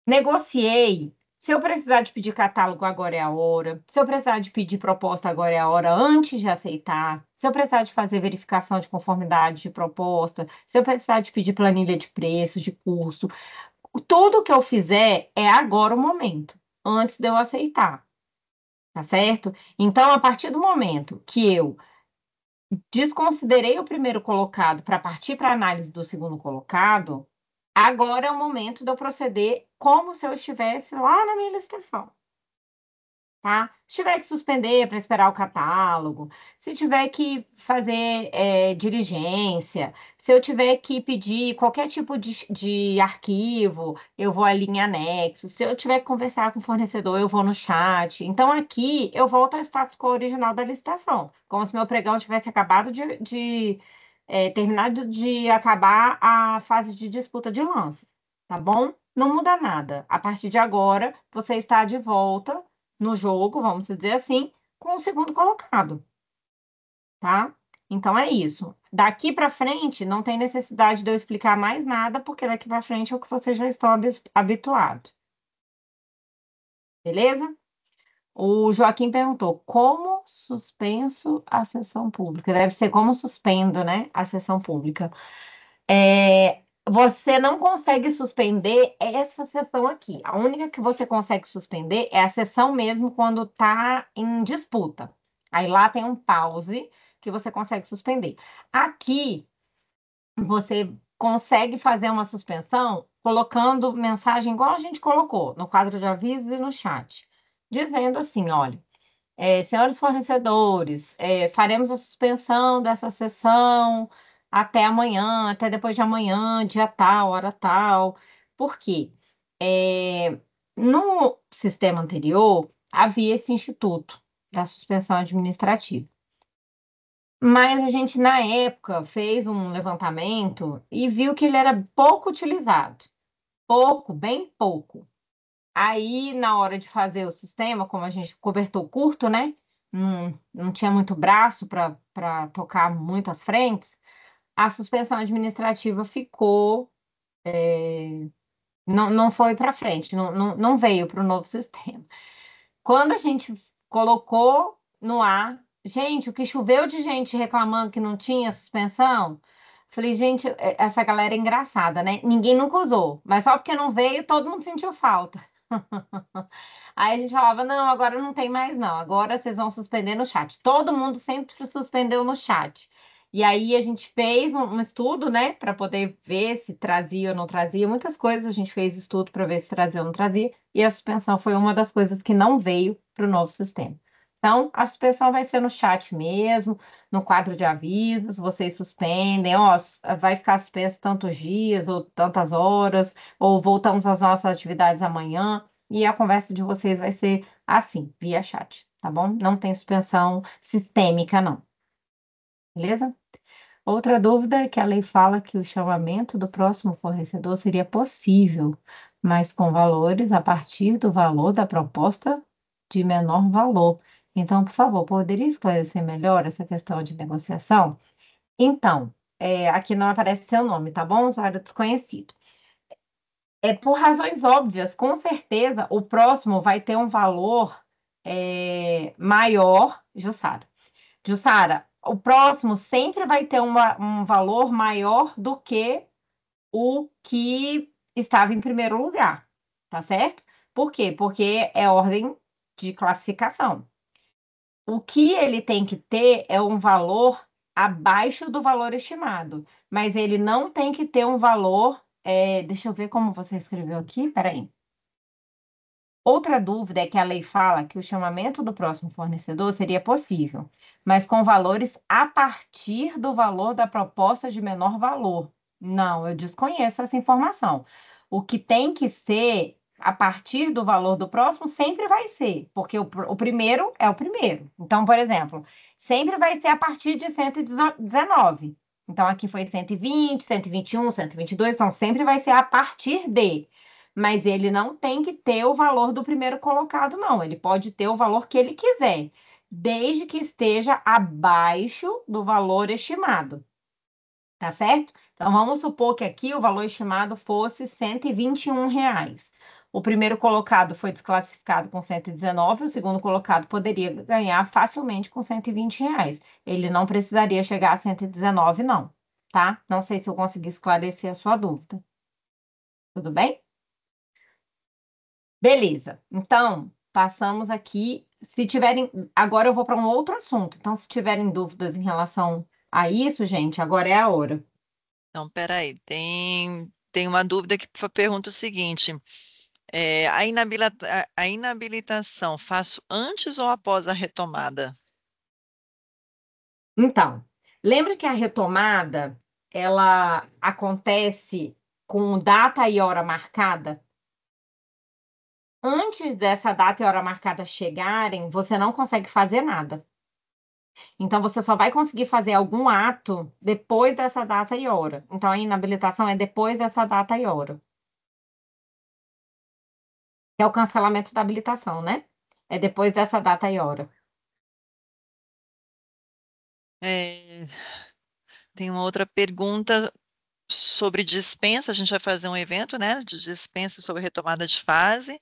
Negociei, se eu precisar de pedir catálogo, agora é a hora. Se eu precisar de pedir proposta, agora é a hora antes de aceitar. Se eu precisar de fazer verificação de conformidade de proposta, se eu precisar de pedir planilha de preços, de curso, tudo que eu fizer é agora o momento, antes de eu aceitar. Tá certo? Então, a partir do momento que eu desconsiderei o primeiro colocado para partir para análise do segundo colocado, Agora é o momento de eu proceder como se eu estivesse lá na minha licitação. Tá? Se tiver que suspender para esperar o catálogo, se tiver que fazer é, diligência, se eu tiver que pedir qualquer tipo de, de arquivo, eu vou ali em anexo. Se eu tiver que conversar com o fornecedor, eu vou no chat. Então, aqui eu volto ao status quo original da licitação, como se meu pregão tivesse acabado de, de é, de acabar a fase de disputa de lances, tá bom? Não muda nada. A partir de agora, você está de volta no jogo, vamos dizer assim, com o segundo colocado, tá? Então é isso. Daqui para frente, não tem necessidade de eu explicar mais nada, porque daqui para frente é o que vocês já estão habituados. Beleza? O Joaquim perguntou: como suspenso a sessão pública. Deve ser como suspendo, né? A sessão pública. É, você não consegue suspender essa sessão aqui. A única que você consegue suspender é a sessão mesmo quando está em disputa. Aí lá tem um pause que você consegue suspender. Aqui, você consegue fazer uma suspensão colocando mensagem igual a gente colocou no quadro de aviso e no chat, dizendo assim: olha, é, senhores fornecedores, é, faremos a suspensão dessa sessão até amanhã, até depois de amanhã, dia tal, hora tal. Por quê? É, no sistema anterior, havia esse instituto da suspensão administrativa. Mas a gente, na época, fez um levantamento e viu que ele era pouco utilizado. Pouco, bem pouco. Aí, na hora de fazer o sistema, como a gente cobertou curto, né? Não, não tinha muito braço para tocar muitas frentes, a suspensão administrativa ficou. É, não, não foi para frente, não, não, não veio para o novo sistema. Quando a gente colocou no ar, gente, o que choveu de gente reclamando que não tinha suspensão, Falei, gente, é, essa galera é engraçada, né? Ninguém nunca usou, mas só porque não veio, todo mundo sentiu falta. <laughs> Aí a gente falava: não, agora não tem mais, não. Agora vocês vão suspender no chat. Todo mundo sempre suspendeu no chat. E aí a gente fez um, estudo, né, para poder ver se trazia ou não trazia. Muitas coisas a gente fez estudo para ver se trazia ou não trazia. E a suspensão foi uma das coisas que não veio para o novo sistema. Então, a suspensão vai ser no chat mesmo, no quadro de avisos, vocês suspendem, ó, vai ficar suspenso tantos dias ou tantas horas, ou voltamos às nossas atividades amanhã, e a conversa de vocês vai ser assim, via chat, tá bom? Não tem suspensão sistêmica, não. Beleza? Outra dúvida é que a lei fala que o chamamento do próximo fornecedor seria possível, mas com valores a partir do valor da proposta de menor valor. Então, por favor, poderia esclarecer melhor essa questão de negociação? Então, é, aqui não aparece seu nome, tá bom? Usuário desconhecido. É, por razões óbvias, com certeza o próximo vai ter um valor é, maior, Jussara. Jussara, o próximo sempre vai ter uma, um valor maior do que o que estava em primeiro lugar, tá certo? Por quê? Porque é ordem de classificação o que ele tem que ter é um valor abaixo do valor estimado, mas ele não tem que ter um valor. É, deixa eu ver como você escreveu aqui, peraí. Outra dúvida é que a lei fala que o chamamento do próximo fornecedor seria possível, mas com valores a partir do valor da proposta de menor valor. Não, eu desconheço essa informação. O que tem que ser a partir do valor do próximo sempre vai ser, porque o, o, primeiro é o primeiro. Então, por exemplo, sempre vai ser a partir de 119. Então, aqui foi 120, 121, 122, então sempre vai ser a partir de. Mas ele não tem que ter o valor do primeiro colocado, não. Ele pode ter o valor que ele quiser, desde que esteja abaixo do valor estimado. Tá certo? Então, vamos supor que aqui o valor estimado fosse R$ 121. Reais. O primeiro colocado foi desclassificado com 119, o segundo colocado poderia ganhar facilmente com 120 reais. Ele não precisaria chegar a 119, não, tá? Não sei se eu consegui esclarecer a sua dúvida. Tudo bem? Beleza. Então, passamos aqui. Se tiverem. Agora eu vou para um outro assunto. Então, se tiverem dúvidas em relação a isso, gente, agora é a hora. Então, peraí, tem, tem uma dúvida que pergunta o seguinte. É, a, inabilita a inabilitação faço antes ou após a retomada? Então, lembra que a retomada ela acontece com data e hora marcada? Antes dessa data e hora marcada chegarem, você não consegue fazer nada. Então, você só vai conseguir fazer algum ato depois dessa data e hora. Então, a inabilitação é depois dessa data e hora que é o cancelamento da habilitação, né? É depois dessa data e hora. É... Tem uma outra pergunta sobre dispensa. A gente vai fazer um evento, né? De dispensa sobre retomada de fase.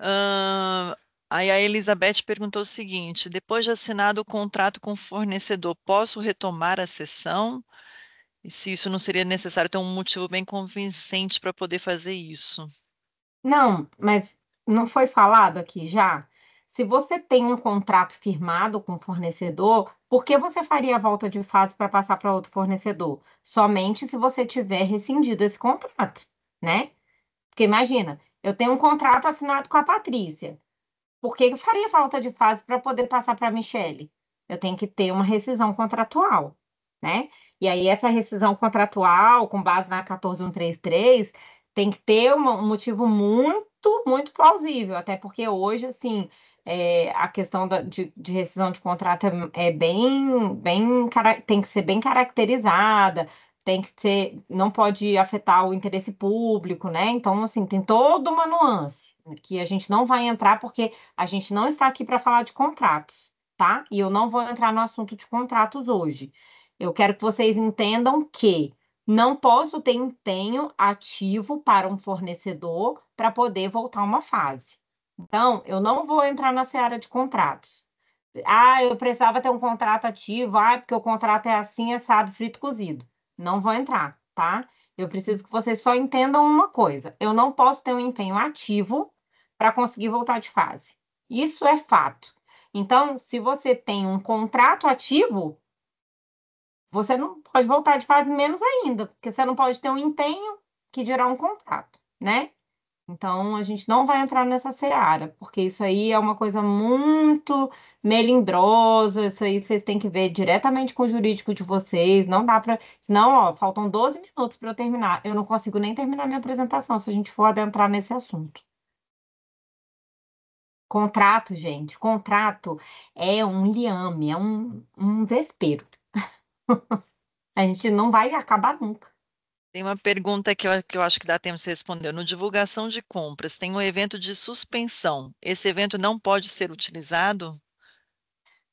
Uh... Aí a Elizabeth perguntou o seguinte: depois de assinado o contrato com o fornecedor, posso retomar a sessão? E se isso não seria necessário ter um motivo bem convincente para poder fazer isso? Não, mas não foi falado aqui já? Se você tem um contrato firmado com o fornecedor, por que você faria a volta de fase para passar para outro fornecedor? Somente se você tiver rescindido esse contrato, né? Porque imagina, eu tenho um contrato assinado com a Patrícia. Por que eu faria falta de fase para poder passar para a Michelle? Eu tenho que ter uma rescisão contratual, né? E aí, essa rescisão contratual, com base na 14133, tem que ter um motivo muito, muito plausível, até porque hoje, assim, é, a questão da, de, de, rescisão de contrato é, é bem, bem, tem que ser bem caracterizada, tem que ser, não pode afetar o interesse público, né? Então, assim, tem toda uma nuance que a gente não vai entrar porque a gente não está aqui para falar de contratos, tá? E eu não vou entrar no assunto de contratos hoje. Eu quero que vocês entendam que não posso ter empenho ativo para um fornecedor para poder voltar uma fase. Então, eu não vou entrar na seara de contratos. Ah, eu precisava ter um contrato ativo, ah, porque o contrato é assim, assado, frito, cozido. Não vou entrar, tá? Eu preciso que vocês só entendam uma coisa: eu não posso ter um empenho ativo para conseguir voltar de fase. Isso é fato. Então, se você tem um contrato ativo, você não pode voltar de fase menos ainda, porque você não pode ter um empenho que dirá um contrato, né? Então, a gente não vai entrar nessa seara, porque isso aí é uma coisa muito melindrosa, isso aí vocês têm que ver diretamente com o jurídico de vocês, não dá para... Senão, ó, faltam 12 minutos para eu terminar, eu não consigo nem terminar minha apresentação se a gente for adentrar nesse assunto. Contrato, gente, contrato é um liame, é um, um vespeiro a gente não vai acabar nunca. Tem uma pergunta que eu, que eu acho que dá tempo de responder. No divulgação de compras, tem um evento de suspensão. Esse evento não pode ser utilizado?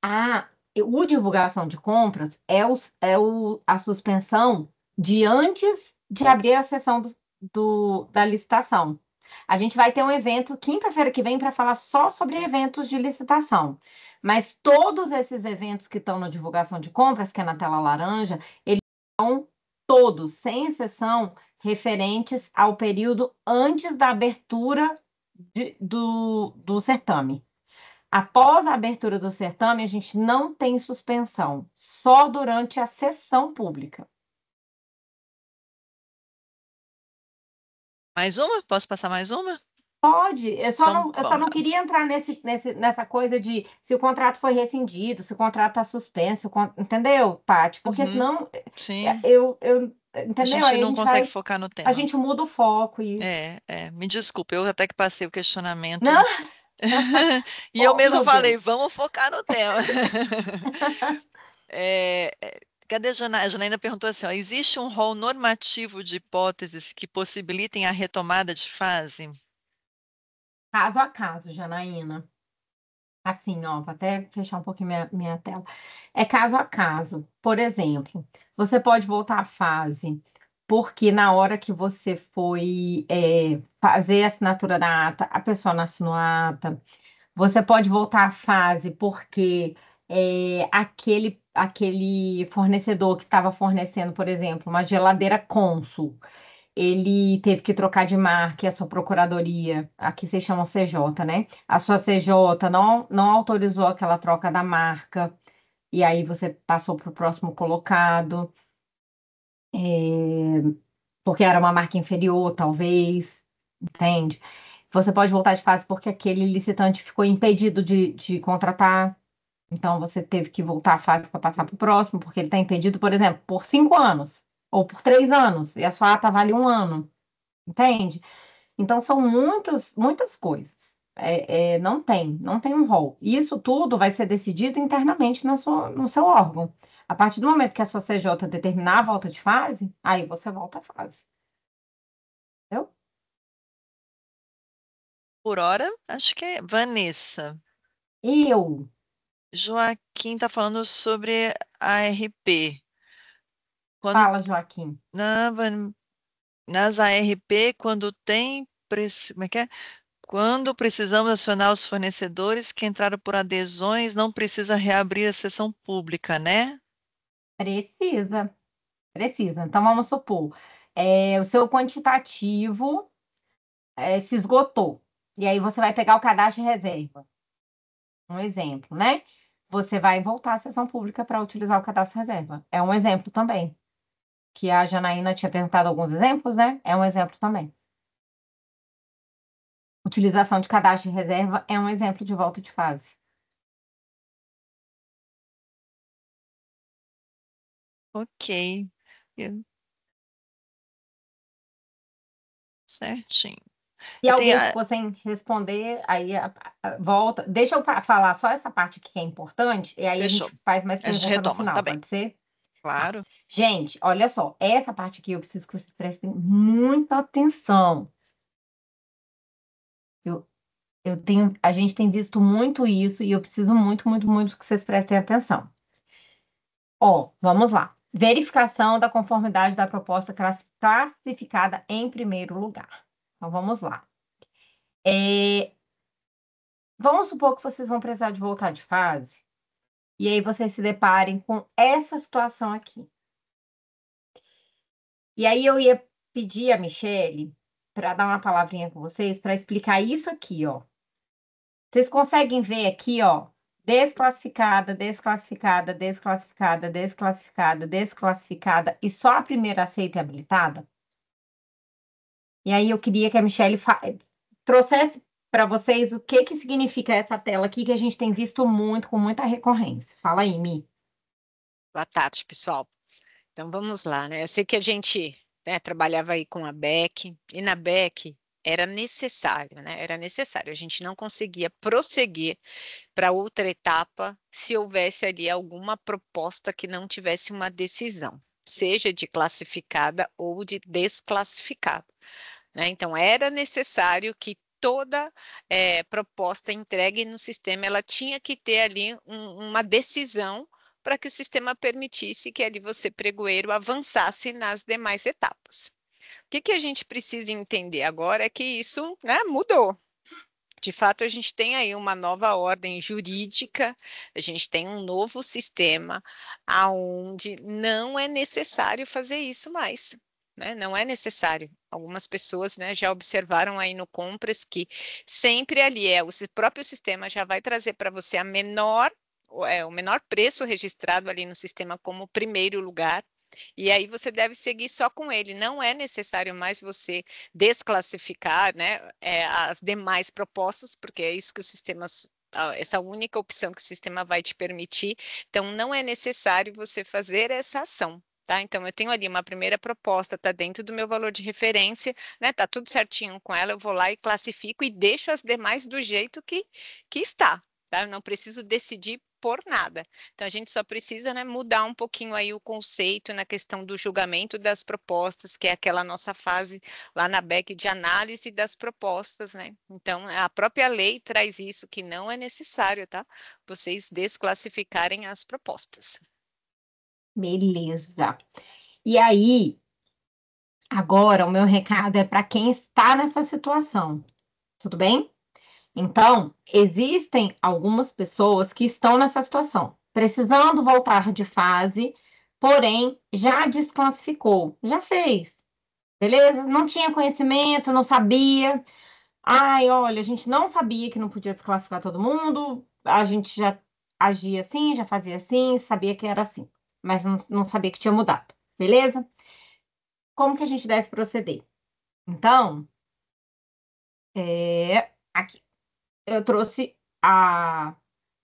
Ah, o divulgação de compras é, o, é o, a suspensão de antes de abrir a sessão do, do, da licitação. A gente vai ter um evento quinta-feira que vem para falar só sobre eventos de licitação. Mas todos esses eventos que estão na divulgação de compras, que é na tela laranja, eles são todos, sem exceção, referentes ao período antes da abertura de, do, do certame. Após a abertura do certame, a gente não tem suspensão, só durante a sessão pública. Mais uma? Posso passar mais uma? Pode, eu só, então, não, eu só não queria entrar nesse, nesse, nessa coisa de se o contrato foi rescindido, se o contrato está suspenso, con... entendeu, Paty? Porque uhum, senão sim. É, eu, eu entendeu? A gente Aí não a gente consegue vai... focar no tema. A gente muda o foco. E... É, é, me desculpa, eu até que passei o questionamento. Não? <laughs> e oh, eu mesmo falei, Deus. vamos focar no tema. <laughs> <laughs> é, é Cadê a Janaína? A Janaína perguntou assim: ó, existe um rol normativo de hipóteses que possibilitem a retomada de fase? Caso a caso, Janaína. Assim, ó, vou até fechar um pouquinho minha, minha tela. É caso a caso. Por exemplo, você pode voltar à fase porque na hora que você foi é, fazer a assinatura da ata, a pessoa não assinou a ata. Você pode voltar à fase porque é, aquele aquele fornecedor que estava fornecendo, por exemplo, uma geladeira Consul, ele teve que trocar de marca e a sua procuradoria, aqui vocês chamam CJ, né? A sua CJ não, não autorizou aquela troca da marca, e aí você passou para o próximo colocado, é, porque era uma marca inferior, talvez, entende? Você pode voltar de fase porque aquele licitante ficou impedido de, de contratar então você teve que voltar a fase para passar para o próximo, porque ele está impedido, por exemplo, por cinco anos ou por três anos, e a sua ata vale um ano. Entende? Então são muitas, muitas coisas. É, é, não tem, não tem um rol. Isso tudo vai ser decidido internamente na sua, no seu órgão. A partir do momento que a sua CJ determinar a volta de fase, aí você volta à fase. Entendeu? Por hora, acho que é Vanessa. Eu. Joaquim está falando sobre a RP. Quando... Fala, Joaquim. Na, nas ARP, quando tem. Como é que é? Quando precisamos acionar os fornecedores que entraram por adesões, não precisa reabrir a sessão pública, né? Precisa. Precisa. Então, vamos supor, é, o seu quantitativo é, se esgotou. E aí você vai pegar o cadastro de reserva. Um exemplo, né? Você vai voltar à sessão pública para utilizar o cadastro reserva. É um exemplo também. Que a Janaína tinha perguntado alguns exemplos, né? É um exemplo também. Utilização de cadastro de reserva é um exemplo de volta de fase. Ok. Certinho. E alguém alguns tenho... fossem responder, aí a, a, volta. Deixa eu falar só essa parte que é importante, e aí Fechou. a gente faz mais perguntas no tá final, tá bem. pode ser? Claro. Gente, olha só, essa parte aqui eu preciso que vocês prestem muita atenção. Eu, eu tenho, a gente tem visto muito isso e eu preciso muito, muito, muito que vocês prestem atenção. Ó, vamos lá. Verificação da conformidade da proposta classificada em primeiro lugar. Então vamos lá. É... Vamos supor que vocês vão precisar de voltar de fase, e aí vocês se deparem com essa situação aqui. E aí eu ia pedir a Michelle para dar uma palavrinha com vocês para explicar isso aqui, ó. Vocês conseguem ver aqui, ó, desclassificada, desclassificada, desclassificada, desclassificada, desclassificada e só a primeira aceita e é habilitada? E aí eu queria que a Michelle trouxesse para vocês o que, que significa essa tela aqui que a gente tem visto muito, com muita recorrência. Fala aí, Mi. Boa tarde, pessoal. Então vamos lá, né? Eu sei que a gente né, trabalhava aí com a BEC, e na BEC era necessário, né? Era necessário. A gente não conseguia prosseguir para outra etapa se houvesse ali alguma proposta que não tivesse uma decisão seja de classificada ou de desclassificada. Né? Então, era necessário que toda é, proposta entregue no sistema, ela tinha que ter ali um, uma decisão para que o sistema permitisse que ali você, pregoeiro, avançasse nas demais etapas. O que, que a gente precisa entender agora é que isso né, mudou, de fato, a gente tem aí uma nova ordem jurídica, a gente tem um novo sistema aonde não é necessário fazer isso mais. Né? Não é necessário. Algumas pessoas né, já observaram aí no compras que sempre ali é o próprio sistema já vai trazer para você a menor é, o menor preço registrado ali no sistema como primeiro lugar e aí você deve seguir só com ele. Não é necessário mais você desclassificar né, é, as demais propostas, porque é isso que o sistema ah, essa única opção que o sistema vai te permitir. Então, não é necessário você fazer essa ação. Tá? Então, eu tenho ali uma primeira proposta, está dentro do meu valor de referência, né? Tá tudo certinho com ela, eu vou lá e classifico e deixo as demais do jeito que, que está. Tá? Eu não preciso decidir por nada. Então a gente só precisa né, mudar um pouquinho aí o conceito na questão do julgamento das propostas, que é aquela nossa fase lá na BEC de análise das propostas, né? Então a própria lei traz isso que não é necessário, tá? Vocês desclassificarem as propostas. Beleza. E aí, agora o meu recado é para quem está nessa situação. Tudo bem? Então, existem algumas pessoas que estão nessa situação, precisando voltar de fase, porém já desclassificou, já fez, beleza? Não tinha conhecimento, não sabia. Ai, olha, a gente não sabia que não podia desclassificar todo mundo, a gente já agia assim, já fazia assim, sabia que era assim, mas não, não sabia que tinha mudado, beleza? Como que a gente deve proceder? Então, é, aqui eu trouxe a.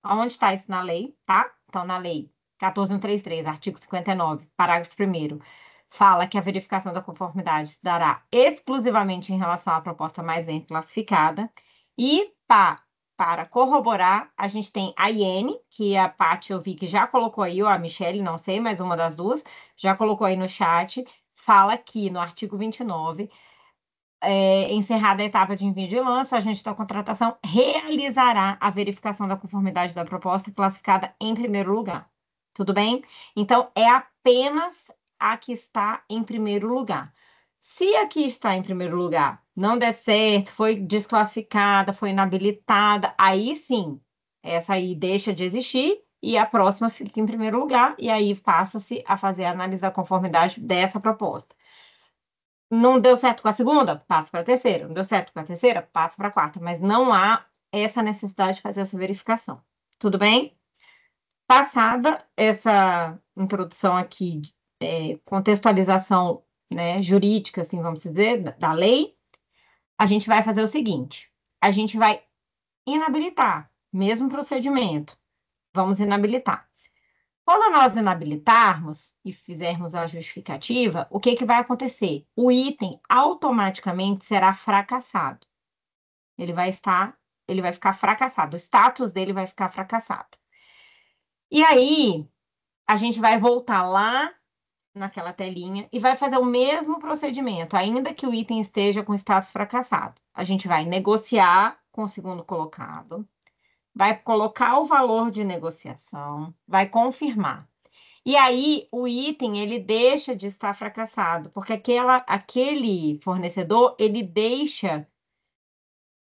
Onde está isso na lei, tá? Então, na lei 14133, artigo 59, parágrafo 1 fala que a verificação da conformidade se dará exclusivamente em relação à proposta mais bem classificada. E para corroborar, a gente tem a Iene, que é a Paty eu vi que já colocou aí, ou a Michelle, não sei, mas uma das duas, já colocou aí no chat, fala que no artigo 29 é, encerrada a etapa de envio de lanço, a agente da contratação realizará a verificação da conformidade da proposta classificada em primeiro lugar. Tudo bem? Então, é apenas a que está em primeiro lugar. Se a que está em primeiro lugar não der certo, foi desclassificada, foi inabilitada, aí sim, essa aí deixa de existir e a próxima fica em primeiro lugar, e aí passa-se a fazer a análise da conformidade dessa proposta não deu certo com a segunda, passa para a terceira. Não deu certo com a terceira, passa para a quarta. Mas não há essa necessidade de fazer essa verificação. Tudo bem? Passada essa introdução aqui, é, contextualização né, jurídica, assim, vamos dizer, da lei, a gente vai fazer o seguinte: a gente vai inabilitar, mesmo procedimento, vamos inabilitar. Quando nós inabilitarmos e fizermos a justificativa, o que, que vai acontecer? O item automaticamente será fracassado. Ele vai estar, ele vai ficar fracassado, o status dele vai ficar fracassado. E aí, a gente vai voltar lá naquela telinha e vai fazer o mesmo procedimento, ainda que o item esteja com status fracassado. A gente vai negociar com o segundo colocado, vai colocar o valor de negociação, vai confirmar. E aí o item ele deixa de estar fracassado, porque aquela, aquele fornecedor ele deixa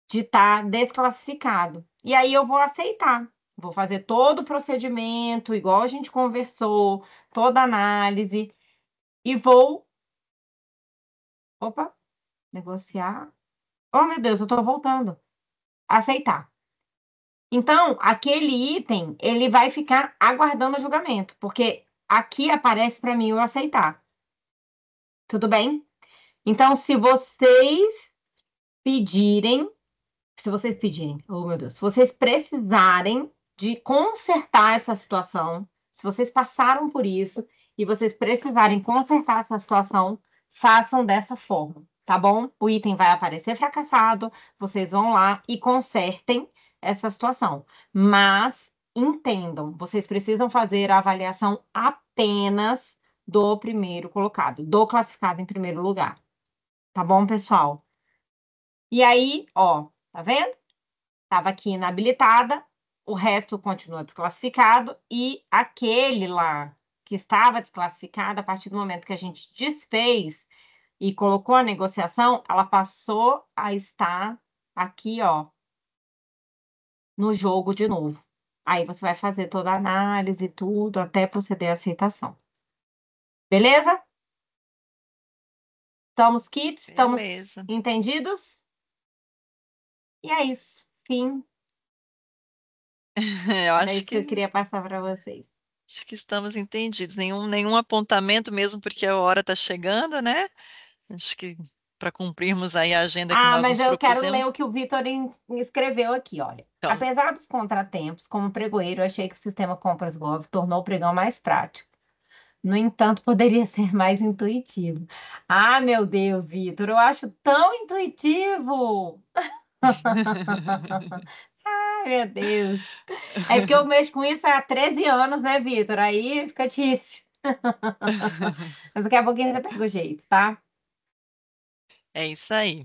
de estar desclassificado. E aí eu vou aceitar, vou fazer todo o procedimento, igual a gente conversou, toda a análise, e vou. Opa, negociar. Oh, meu Deus, eu estou voltando. Aceitar. Então, aquele item, ele vai ficar aguardando o julgamento, porque aqui aparece para mim o aceitar. Tudo bem? Então, se vocês pedirem, se vocês pedirem, oh meu Deus, se vocês precisarem de consertar essa situação, se vocês passaram por isso e vocês precisarem consertar essa situação, façam dessa forma, tá bom? O item vai aparecer fracassado, vocês vão lá e consertem essa situação. Mas entendam, vocês precisam fazer a avaliação apenas do primeiro colocado, do classificado em primeiro lugar. Tá bom, pessoal? E aí, ó, tá vendo? Tava aqui inabilitada, o resto continua desclassificado e aquele lá que estava desclassificado, a partir do momento que a gente desfez e colocou a negociação, ela passou a estar aqui, ó, no jogo de novo. Aí você vai fazer toda a análise e tudo até proceder à aceitação. Beleza? Estamos kits? Estamos entendidos? E é isso. Fim. <laughs> Eu é acho é isso que... que eu queria passar para vocês. Acho que estamos entendidos. Nenhum, nenhum apontamento mesmo, porque a hora está chegando, né? Acho que para cumprirmos aí a agenda que ah, nós mas eu quero ler o que o Vitor escreveu aqui, olha. Então. Apesar dos contratempos, como pregoeiro, achei que o sistema compras Gov tornou o pregão mais prático. No entanto, poderia <laughs> ser mais intuitivo. Ah, meu Deus, Vitor, eu acho tão intuitivo! <laughs> Ai, meu Deus. É que eu mexo com isso há 13 anos, né, Vitor? Aí fica difícil. <laughs> Mas daqui a pouquinho você pega o jeito, tá? É isso aí.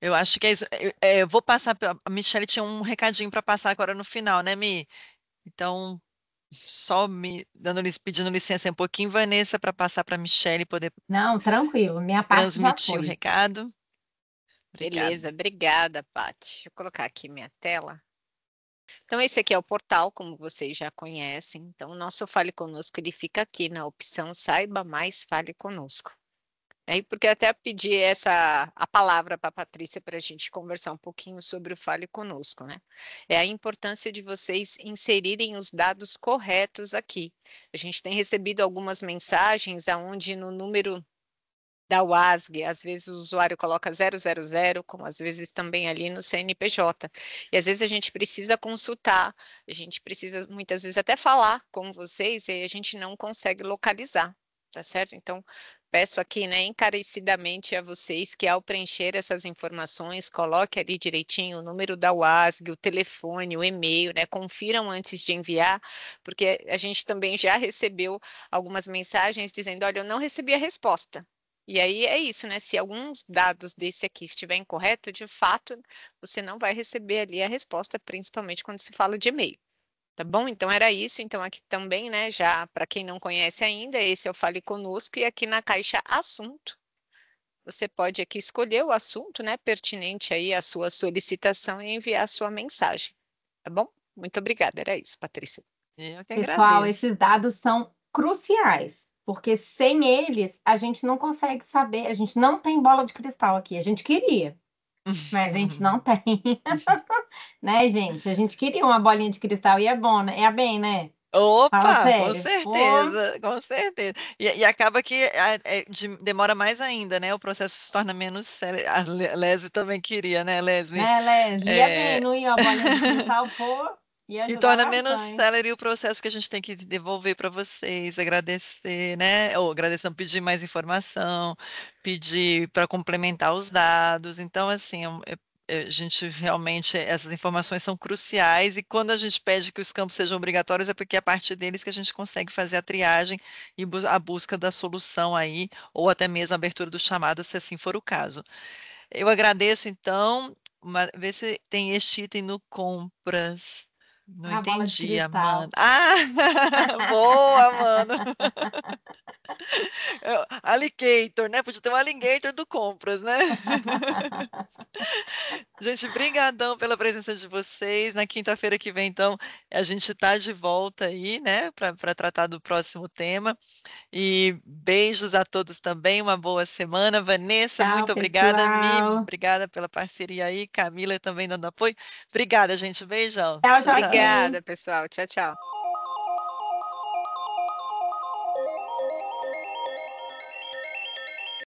Eu acho que é isso. Eu, é, eu vou passar. A Michelle tinha um recadinho para passar agora no final, né, Mi? Então, só me dando, pedindo licença um pouquinho, Vanessa, para passar para a Michelle poder. Não, tranquilo, minha parte. Transmitir o recado. Obrigada. Beleza, obrigada, Paty. Deixa eu colocar aqui minha tela. Então, esse aqui é o portal, como vocês já conhecem. Então, o nosso Fale Conosco, ele fica aqui na opção Saiba Mais, Fale Conosco. É Porque até pedi essa a palavra para a Patrícia para a gente conversar um pouquinho sobre o Fale Conosco. Né? É a importância de vocês inserirem os dados corretos aqui. A gente tem recebido algumas mensagens aonde no número da UASG, às vezes o usuário coloca 000, como às vezes também ali no CNPJ. E às vezes a gente precisa consultar, a gente precisa muitas vezes até falar com vocês e a gente não consegue localizar, tá certo? Então, peço aqui, né, encarecidamente a vocês que ao preencher essas informações, coloque ali direitinho o número da UASG, o telefone, o e-mail, né, confiram antes de enviar, porque a gente também já recebeu algumas mensagens dizendo, olha, eu não recebi a resposta. E aí é isso, né? Se alguns dados desse aqui estiverem corretos, de fato, você não vai receber ali a resposta, principalmente quando se fala de e-mail. Tá bom? Então era isso. Então aqui também, né, já para quem não conhece ainda, esse é o Fale Conosco e aqui na caixa Assunto. Você pode aqui escolher o assunto, né, pertinente aí à sua solicitação e enviar a sua mensagem. Tá bom? Muito obrigada. Era isso, Patrícia. Eu que Pessoal, esses dados são cruciais, porque sem eles a gente não consegue saber, a gente não tem bola de cristal aqui. A gente queria, mas a gente não <laughs> tem. <laughs> né, gente? A gente queria uma bolinha de cristal e é bom, né? É bem, né? Opa, com certeza, Pô. com certeza. E, e acaba que a, é, de, demora mais ainda, né? O processo se torna menos sério. A Leslie também queria, né, Leslie? Né, é, Leslie, é... ia bem, não ia, bolinha de cristal, <laughs> pô. E, torna menos e o processo que a gente tem que devolver para vocês, agradecer, né? Ou agradecendo, pedir mais informação, pedir para complementar os dados. Então, assim, é a gente realmente, essas informações são cruciais e quando a gente pede que os campos sejam obrigatórios é porque é a partir deles que a gente consegue fazer a triagem e a busca da solução aí, ou até mesmo a abertura do chamado, se assim for o caso. Eu agradeço, então, uma, ver se tem este item no compras. Não entendi, Amanda. Ah, <laughs> boa, mano. <laughs> É alligator, né? Podia ter um alligator do compras, né? <laughs> gente, brigadão pela presença de vocês. Na quinta-feira que vem, então, a gente tá de volta aí, né? Para tratar do próximo tema. E beijos a todos também. Uma boa semana. Vanessa, Tchau, muito obrigada. Mim, obrigada pela parceria aí. Camila também dando apoio. Obrigada, gente. Beijão. tchau. tchau. Obrigada, pessoal. Tchau, tchau.